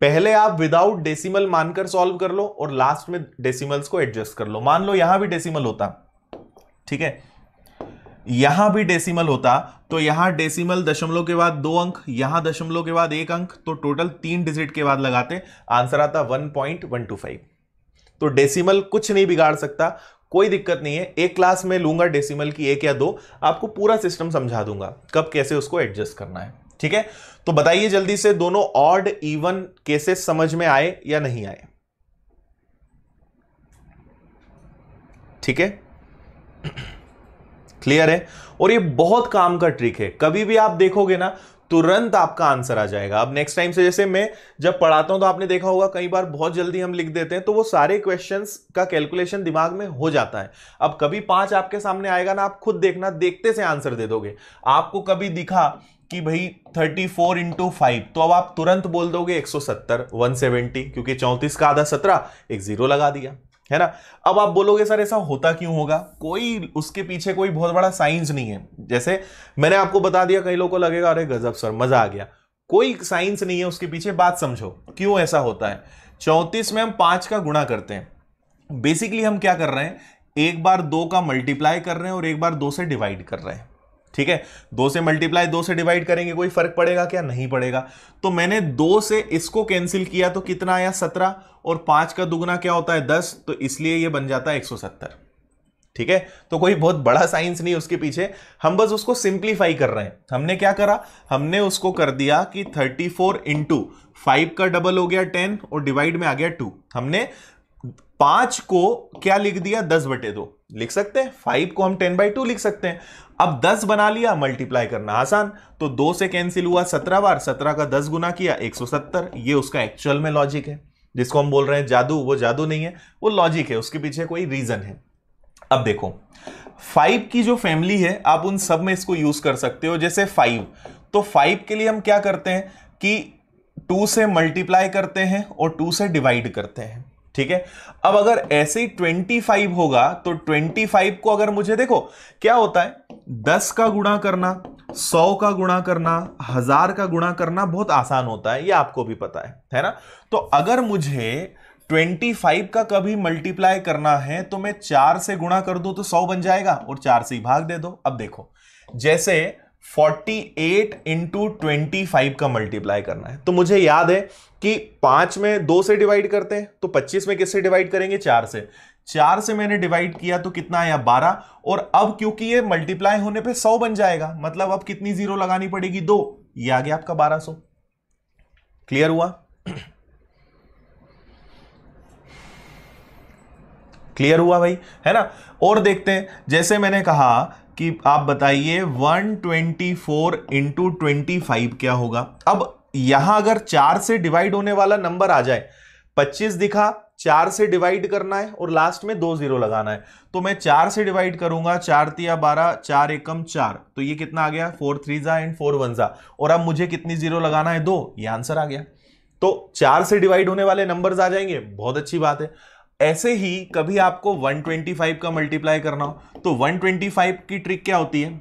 पहले आप विदाउट डेसिमल मानकर सॉल्व कर लो और लास्ट में डेसिमल्स को एडजस्ट कर लो मान लो यहां भी डेसिमल होता ठीक है यहां भी डेसिमल होता तो यहां डेसिमल दशमलव के बाद दो अंक यहां दशमलव के बाद एक अंक तो टोटल तीन डिजिट के बाद लगाते आंसर आता one point one two five तो डेसिमल कुछ नहीं बिगाड़ सकता कोई दिक्कत नहीं है एक क्लास में लूंगा डेसिमल की एक या दो आपको पूरा सिस्टम समझा दूंगा कब कैसे उसको एडजस्ट करना है ठीक है तो बताइए जल्दी से दोनों ऑड इवन केसेस समझ में आए या नहीं आए ठीक है क्लियर है और ये बहुत काम का ट्रिक है कभी भी आप देखोगे ना तुरंत आपका आंसर आ जाएगा अब नेक्स्ट टाइम से जैसे मैं जब पढ़ाता हूं तो आपने देखा होगा कई बार बहुत जल्दी हम लिख देते हैं तो वो सारे क्वेश्चंस का कैलकुलेशन दिमाग में हो जाता है अब कभी पांच आपके सामने आएगा ना आप खुद देखना देखते से आंसर दे दोगे आपको कभी दिखा कि भाई 34 फोर इंटू फाइव तो अब आप तुरंत बोल दोगे 170 170 क्योंकि 34 का आधा 17 एक जीरो लगा दिया है ना अब आप बोलोगे सर ऐसा होता क्यों होगा कोई उसके पीछे कोई बहुत बड़ा साइंस नहीं है जैसे मैंने आपको बता दिया कई लोगों को लगेगा अरे गजब सर मजा आ गया कोई साइंस नहीं है उसके पीछे बात समझो क्यों ऐसा होता है चौंतीस में हम पांच का गुणा करते हैं बेसिकली हम क्या कर रहे हैं एक बार दो का मल्टीप्लाई कर रहे हैं और एक बार दो से डिवाइड कर रहे हैं ठीक है दो से मल्टीप्लाई दो से डिवाइड करेंगे कोई फर्क पड़ेगा क्या नहीं पड़ेगा तो मैंने दो से इसको कैंसिल किया तो कितना आया सत्रह और पांच का दुगना क्या होता है दस तो इसलिए ये बन जाता है एक सौ सत्तर ठीक है तो कोई बहुत बड़ा साइंस नहीं उसके पीछे हम बस उसको सिंप्लीफाई कर रहे हैं हमने क्या करा हमने उसको कर दिया कि 34 फोर इंटू फाइव का डबल हो गया 10 और डिवाइड में आ गया 2 हमने पांच को क्या लिख दिया दस बटे दो लिख सकते हैं फाइव को हम टेन बाई टू लिख सकते हैं अब दस बना लिया मल्टीप्लाई करना आसान तो दो से कैंसिल हुआ सत्रह बार सत्रह का दस गुना किया एक सौ सत्तर ये उसका एक्चुअल में लॉजिक है जिसको हम बोल रहे हैं जादू वो जादू नहीं है वो लॉजिक है उसके पीछे कोई रीजन है अब देखो फाइव की जो फैमिली है आप उन सब में इसको यूज कर सकते हो जैसे फाइव तो फाइव के लिए हम क्या करते हैं कि टू से मल्टीप्लाई करते हैं और टू से डिवाइड करते हैं ठीक है अब अगर ऐसे ही 25 होगा तो 25 को अगर मुझे देखो क्या होता है 10 का गुणा करना 100 का गुणा करना हजार का गुणा करना बहुत आसान होता है ये आपको भी पता है है ना तो अगर मुझे 25 का कभी मल्टीप्लाई करना है तो मैं चार से गुणा कर दूं तो 100 बन जाएगा और चार से ही भाग दे दो अब देखो जैसे 48 इंटू ट्वेंटी का मल्टीप्लाई करना है तो मुझे याद है कि पांच में दो से डिवाइड करते हैं तो 25 में किससे डिवाइड करेंगे चार से चार से मैंने डिवाइड किया तो कितना आया बारह और अब क्योंकि ये मल्टीप्लाई होने पे सौ बन जाएगा मतलब अब कितनी जीरो लगानी पड़ेगी दो ये आ गया आपका बारह सौ क्लियर हुआ क्लियर हुआ भाई है ना और देखते हैं जैसे मैंने कहा कि आप बताइए 124 twenty four into twenty five क्या होगा अब यहां अगर चार से डिवाइड होने वाला नंबर आ जाए 25 दिखा चार से डिवाइड करना है और लास्ट में दो जीरो लगाना है तो मैं चार से डिवाइड करूंगा चार तिया बारह चार एकम चार तो ये कितना आ गया फोर थ्री जा एंड फोर वन जा और अब मुझे कितनी जीरो लगाना है दो ये आंसर आ गया तो चार से डिवाइड होने वाले नंबर्स आ जाएंगे बहुत अच्छी बात है ऐसे ही कभी आपको 125 का मल्टीप्लाई करना हो तो 125 की ट्रिक क्या होती है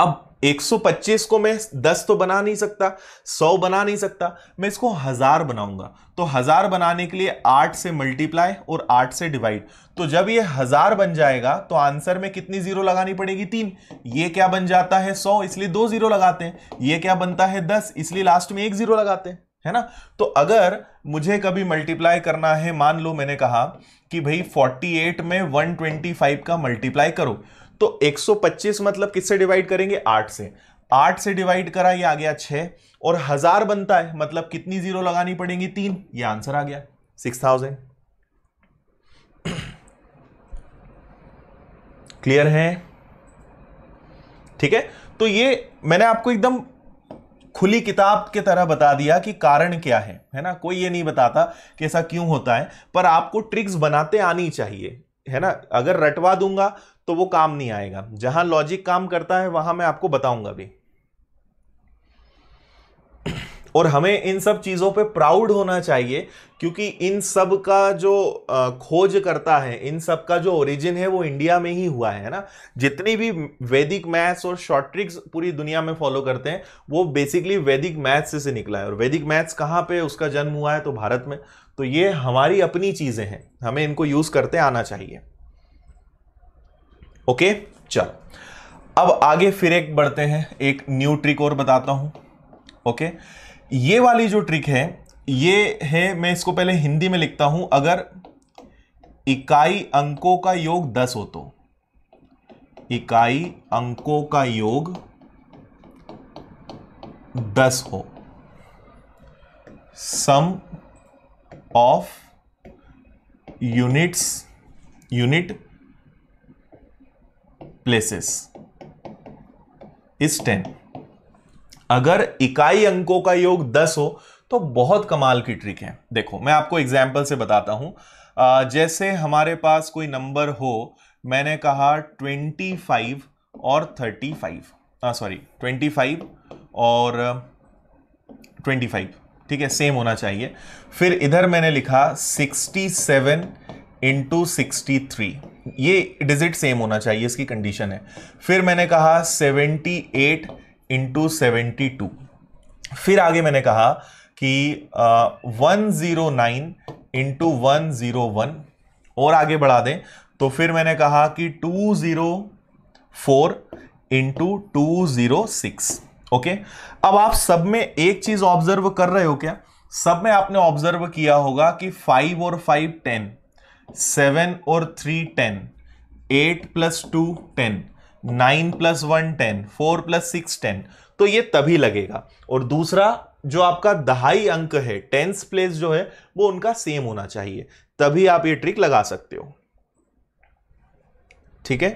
अब 125 को मैं 10 तो बना नहीं सकता 100 बना नहीं सकता मैं इसको हजार बनाऊंगा तो हजार बनाने के लिए 8 से मल्टीप्लाई और 8 से डिवाइड तो जब ये हजार बन जाएगा तो आंसर में कितनी जीरो लगानी पड़ेगी तीन ये क्या बन जाता है 100 इसलिए दो जीरो लगाते हैं ये क्या बनता है 10 इसलिए लास्ट में एक जीरो लगाते हैं है ना तो अगर मुझे कभी मल्टीप्लाई करना है मान लो मैंने कहा कि भाई 48 में 125 का मल्टीप्लाई करो तो 125 मतलब किससे डिवाइड करेंगे 8 से 8 से डिवाइड करा ये आ गया 6 और हजार बनता है मतलब कितनी जीरो लगानी पड़ेगी तीन ये आंसर आ गया 6000 क्लियर है ठीक है तो ये मैंने आपको एकदम खुली किताब के तरह बता दिया कि कारण क्या है है ना कोई ये नहीं बताता कि ऐसा क्यों होता है पर आपको ट्रिक्स बनाते आनी चाहिए है ना अगर रटवा दूंगा तो वो काम नहीं आएगा जहां लॉजिक काम करता है वहां मैं आपको बताऊंगा भी और हमें इन सब चीज़ों पे प्राउड होना चाहिए क्योंकि इन सब का जो खोज करता है इन सब का जो ओरिजिन है वो इंडिया में ही हुआ है ना जितनी भी वैदिक मैथ्स और शॉर्ट ट्रिक्स पूरी दुनिया में फॉलो करते हैं वो बेसिकली वैदिक मैथ्स से निकला है और वैदिक मैथ्स कहाँ पे उसका जन्म हुआ है तो भारत में तो ये हमारी अपनी चीज़ें हैं हमें इनको यूज़ करते आना चाहिए ओके चल अब आगे फिर एक बढ़ते हैं एक न्यू ट्रिक और बताता हूं ओके okay? ये वाली जो ट्रिक है ये है मैं इसको पहले हिंदी में लिखता हूं अगर इकाई अंकों का योग दस हो तो इकाई अंकों का योग दस हो sum of units unit places is ten अगर इकाई अंकों का योग दस हो तो बहुत कमाल की ट्रिक है देखो मैं आपको एग्जाम्पल से बताता हूं जैसे हमारे पास कोई नंबर हो मैंने कहा ट्वेंटी फाइव और thirty five sorry twenty five और ट्वेंटी फाइव ठीक है सेम होना चाहिए फिर इधर मैंने लिखा sixty seven into sixty three ये डिजिट सेम होना चाहिए इसकी कंडीशन है फिर मैंने कहा seventy eight into seventy two फिर आगे मैंने कहा कि one zero nine into one zero one और आगे बढ़ा दें तो फिर मैंने कहा कि two zero four into to zero six okay अब आप सब में एक चीज ऑब्जर्व कर रहे हो क्या सब में आपने ऑब्जर्व किया होगा कि फाइव और फाइव टेन सेवन और three ten eight plus two ten nine plus one ten four plus six ten तो ये तभी लगेगा और दूसरा जो आपका दहाई अंक है टेंस प्लेस जो है वो उनका सेम होना चाहिए तभी आप ये ट्रिक लगा सकते हो ठीक है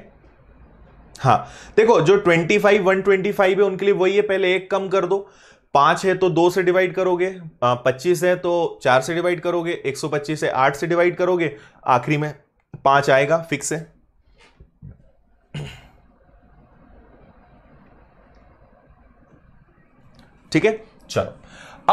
हाँ देखो जो 25 125 है उनके लिए वही है पहले एक कम कर दो पांच है तो दो से डिवाइड करोगे पच्चीस है तो चार से डिवाइड करोगे एक सौ पच्चीस है आठ से डिवाइड करोगे आखिरी में पांच आएगा फिक्स है ठीक है चलो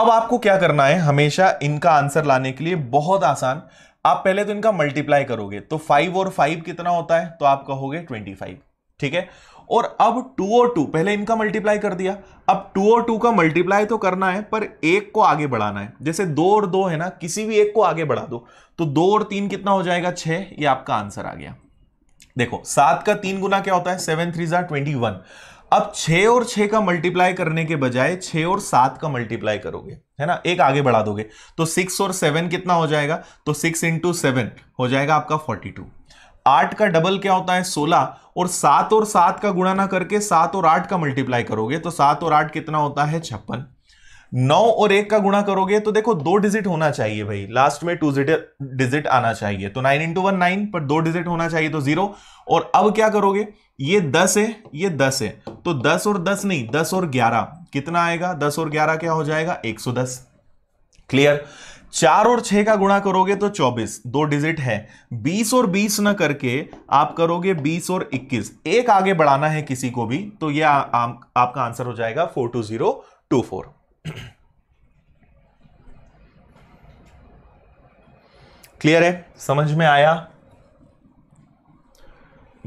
अब आपको क्या करना है हमेशा इनका आंसर लाने के लिए बहुत आसान आप पहले तो इनका मल्टीप्लाई करोगे तो फाइव और फाइव कितना होता है तो आप कहोगे ट्वेंटी फाइव ठीक है और अब टू और टू पहले इनका मल्टीप्लाई कर दिया अब टू और टू का मल्टीप्लाई तो करना है पर एक को आगे बढ़ाना है जैसे दो और दो है ना किसी भी एक को आगे बढ़ा दो तो दो और तीन कितना हो जाएगा छह ये आपका आंसर आ गया देखो सात का तीन गुना क्या होता है सेवन थ्री जार ट्वेंटी वन अब छ और छ का मल्टीप्लाई करने के बजाय छ और सात का मल्टीप्लाई करोगे है ना एक आगे बढ़ा दोगे तो सिक्स और सेवन कितना हो जाएगा तो सिक्स इंटू सेवन हो जाएगा आपका फोर्टी टू आठ का डबल क्या होता है सोलह और सात और सात का गुणा ना करके सात और आठ का मल्टीप्लाई करोगे तो सात और आठ कितना होता है छप्पन नौ और एक का गुणा करोगे तो देखो दो डिजिट होना चाहिए भाई लास्ट में टू डिजिट आना चाहिए तो नाइन इंटू वन नाइन पर दो डिजिट होना चाहिए तो जीरो और अब क्या करोगे ये दस है ये दस है तो दस और दस नहीं दस और ग्यारह कितना आएगा दस और ग्यारह क्या हो जाएगा एक सौ दस क्लियर चार और छह का गुणा करोगे तो चौबीस दो डिजिट है बीस और बीस ना करके आप करोगे बीस और इक्कीस एक आगे बढ़ाना है किसी को भी तो यह आपका आंसर हो जाएगा four two zero two four clear है समझ में आया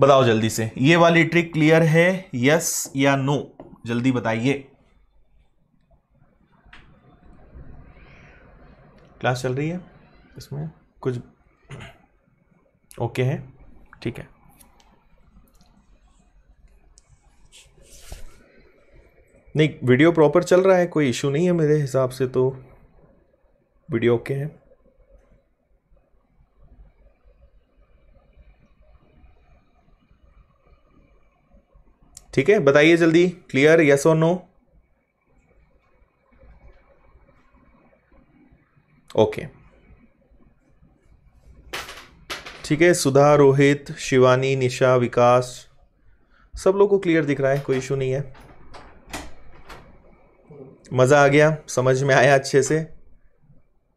बताओ जल्दी से ये वाली ट्रिक क्लियर है यस या नो जल्दी बताइए क्लास चल रही है इसमें कुछ ओके है ठीक है नहीं वीडियो प्रॉपर चल रहा है कोई इशू नहीं है मेरे हिसाब से तो वीडियो ओके है ठीक है बताइए जल्दी क्लियर यस और नो ओके ठीक है सुधा रोहित शिवानी निशा विकास सब लोग को क्लियर दिख रहा है कोई इशू नहीं है मज़ा आ गया समझ में आया अच्छे से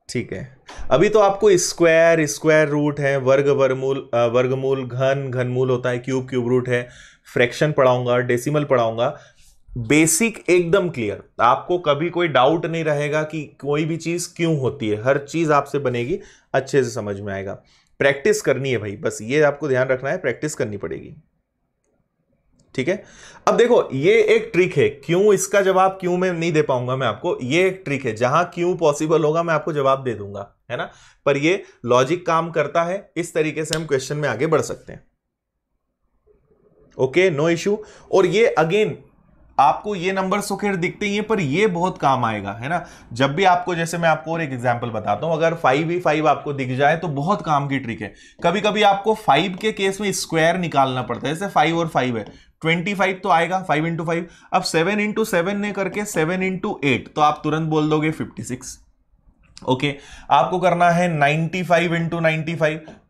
ठीक है अभी तो आपको स्क्वायर स्क्वायर रूट है वर्ग वर्गमूल वर्गमूल घन घनमूल होता है क्यूब क्यूब रूट है फ्रैक्शन पढ़ाऊंगा डेसिमल पढ़ाऊंगा बेसिक एकदम क्लियर आपको कभी कोई डाउट नहीं रहेगा कि कोई भी चीज़ क्यों होती है हर चीज़ आपसे बनेगी अच्छे से समझ में आएगा प्रैक्टिस करनी है भाई बस ये आपको ध्यान रखना है प्रैक्टिस करनी पड़ेगी ठीक है अब देखो ये एक ट्रिक है क्यों इसका जवाब क्यों में नहीं दे पाऊंगा मैं आपको ये एक ट्रिक है जहां क्यों पॉसिबल होगा मैं आपको जवाब दे दूंगा है ना पर ये लॉजिक काम करता है इस तरीके से हम क्वेश्चन में आगे बढ़ सकते हैं ओके नो इश्यू और ये अगेन आपको ये नंबर तो सुखेर दिखते ही है पर ये बहुत काम आएगा है ना जब भी आपको जैसे मैं आपको और एक एग्जांपल बताता हूं अगर फाइव ही फाइव आपको दिख जाए तो बहुत काम की ट्रिक है कभी कभी आपको फाइव के केस में स्क्वायर निकालना पड़ता है जैसे फाइव और फाइव है ट्वेंटी फाइव तो आएगा फाइव इंटू फाइव अब सेवन इंटू सेवन ने करके सेवन इंटू एट तो आप तुरंत बोल दोगे फिफ्टी सिक्स ओके okay, आपको करना है 95 फाइव इंटू नाइन्टी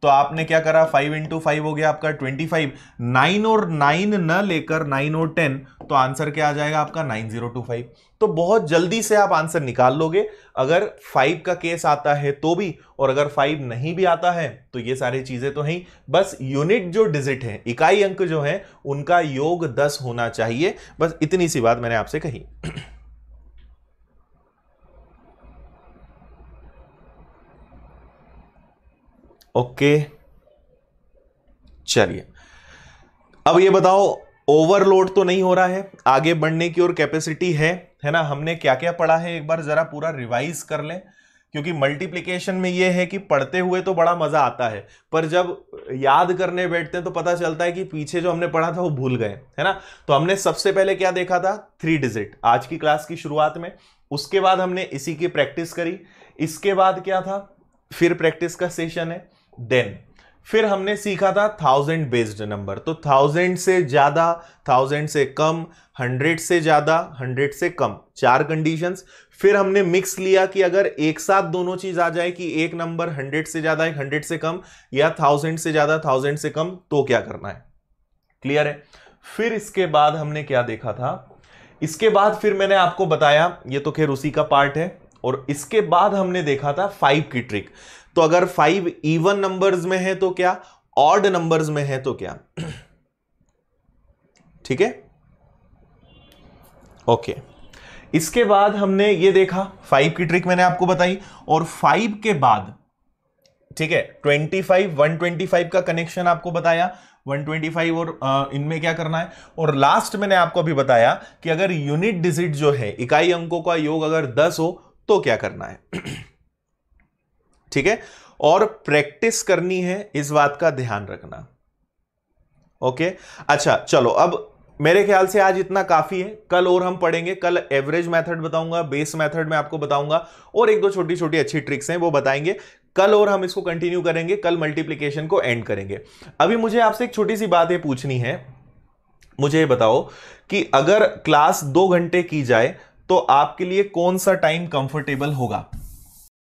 तो आपने क्या करा 5 इंटू फाइव हो गया आपका 25 नाइन और 9 न लेकर 9 और 10 तो आंसर क्या आ जाएगा आपका 9025 तो बहुत जल्दी से आप आंसर निकाल लोगे अगर 5 का केस आता है तो भी और अगर 5 नहीं भी आता है तो ये सारी चीज़ें तो हैं बस यूनिट जो डिजिट है इकाई अंक जो है उनका योग दस होना चाहिए बस इतनी सी बात मैंने आपसे कही ओके चलिए अब ये बताओ ओवरलोड तो नहीं हो रहा है आगे बढ़ने की और कैपेसिटी है है ना हमने क्या क्या पढ़ा है एक बार जरा पूरा रिवाइज कर लें क्योंकि मल्टीप्लीकेशन में यह है कि पढ़ते हुए तो बड़ा मजा आता है पर जब याद करने बैठते हैं तो पता चलता है कि पीछे जो हमने पढ़ा था वो भूल गए है ना तो हमने सबसे पहले क्या देखा था थ्री डिजिट आज की क्लास की शुरुआत में उसके बाद हमने इसी की प्रैक्टिस करी इसके बाद क्या था फिर प्रैक्टिस का सेशन है देन फिर हमने सीखा था थाउजेंड बेस्ड नंबर तो थाउजेंड से ज़्यादा थाउजेंड से कम हंड्रेड से ज़्यादा हंड्रेड से कम चार कंडीशंस फिर हमने मिक्स लिया कि अगर एक साथ दोनों चीज़ आ जाए कि एक नंबर हंड्रेड से ज़्यादा एक हंड्रेड से कम या थाउजेंड से ज़्यादा थाउजेंड से कम तो क्या करना है क्लियर है फिर इसके बाद हमने क्या देखा था इसके बाद फिर मैंने आपको बताया ये तो खैर उसी का पार्ट है और इसके बाद हमने देखा था फाइव की ट्रिक तो अगर फाइव इवन नंबर्स में है तो क्या ऑड नंबर्स में है तो क्या ठीक है ओके इसके बाद हमने ये देखा फाइव की ट्रिक मैंने आपको बताई और फाइव के बाद ठीक है twenty five one twenty five का कनेक्शन आपको बताया 125 और इनमें क्या करना है और लास्ट मैंने आपको अभी बताया कि अगर यूनिट डिजिट जो है इकाई अंकों का योग अगर 10 हो तो क्या करना है ठीक है और प्रैक्टिस करनी है इस बात का ध्यान रखना ओके अच्छा चलो अब मेरे ख्याल से आज इतना काफी है कल और हम पढ़ेंगे कल एवरेज मेथड बताऊंगा बेस मेथड में आपको बताऊंगा और एक दो छोटी छोटी अच्छी ट्रिक्स हैं वो बताएंगे कल और हम इसको कंटिन्यू करेंगे कल मल्टीप्लीकेशन को एंड करेंगे अभी मुझे आपसे एक छोटी सी बात ये पूछनी है मुझे ये बताओ कि अगर क्लास दो घंटे की जाए तो आपके लिए कौन सा टाइम कंफर्टेबल होगा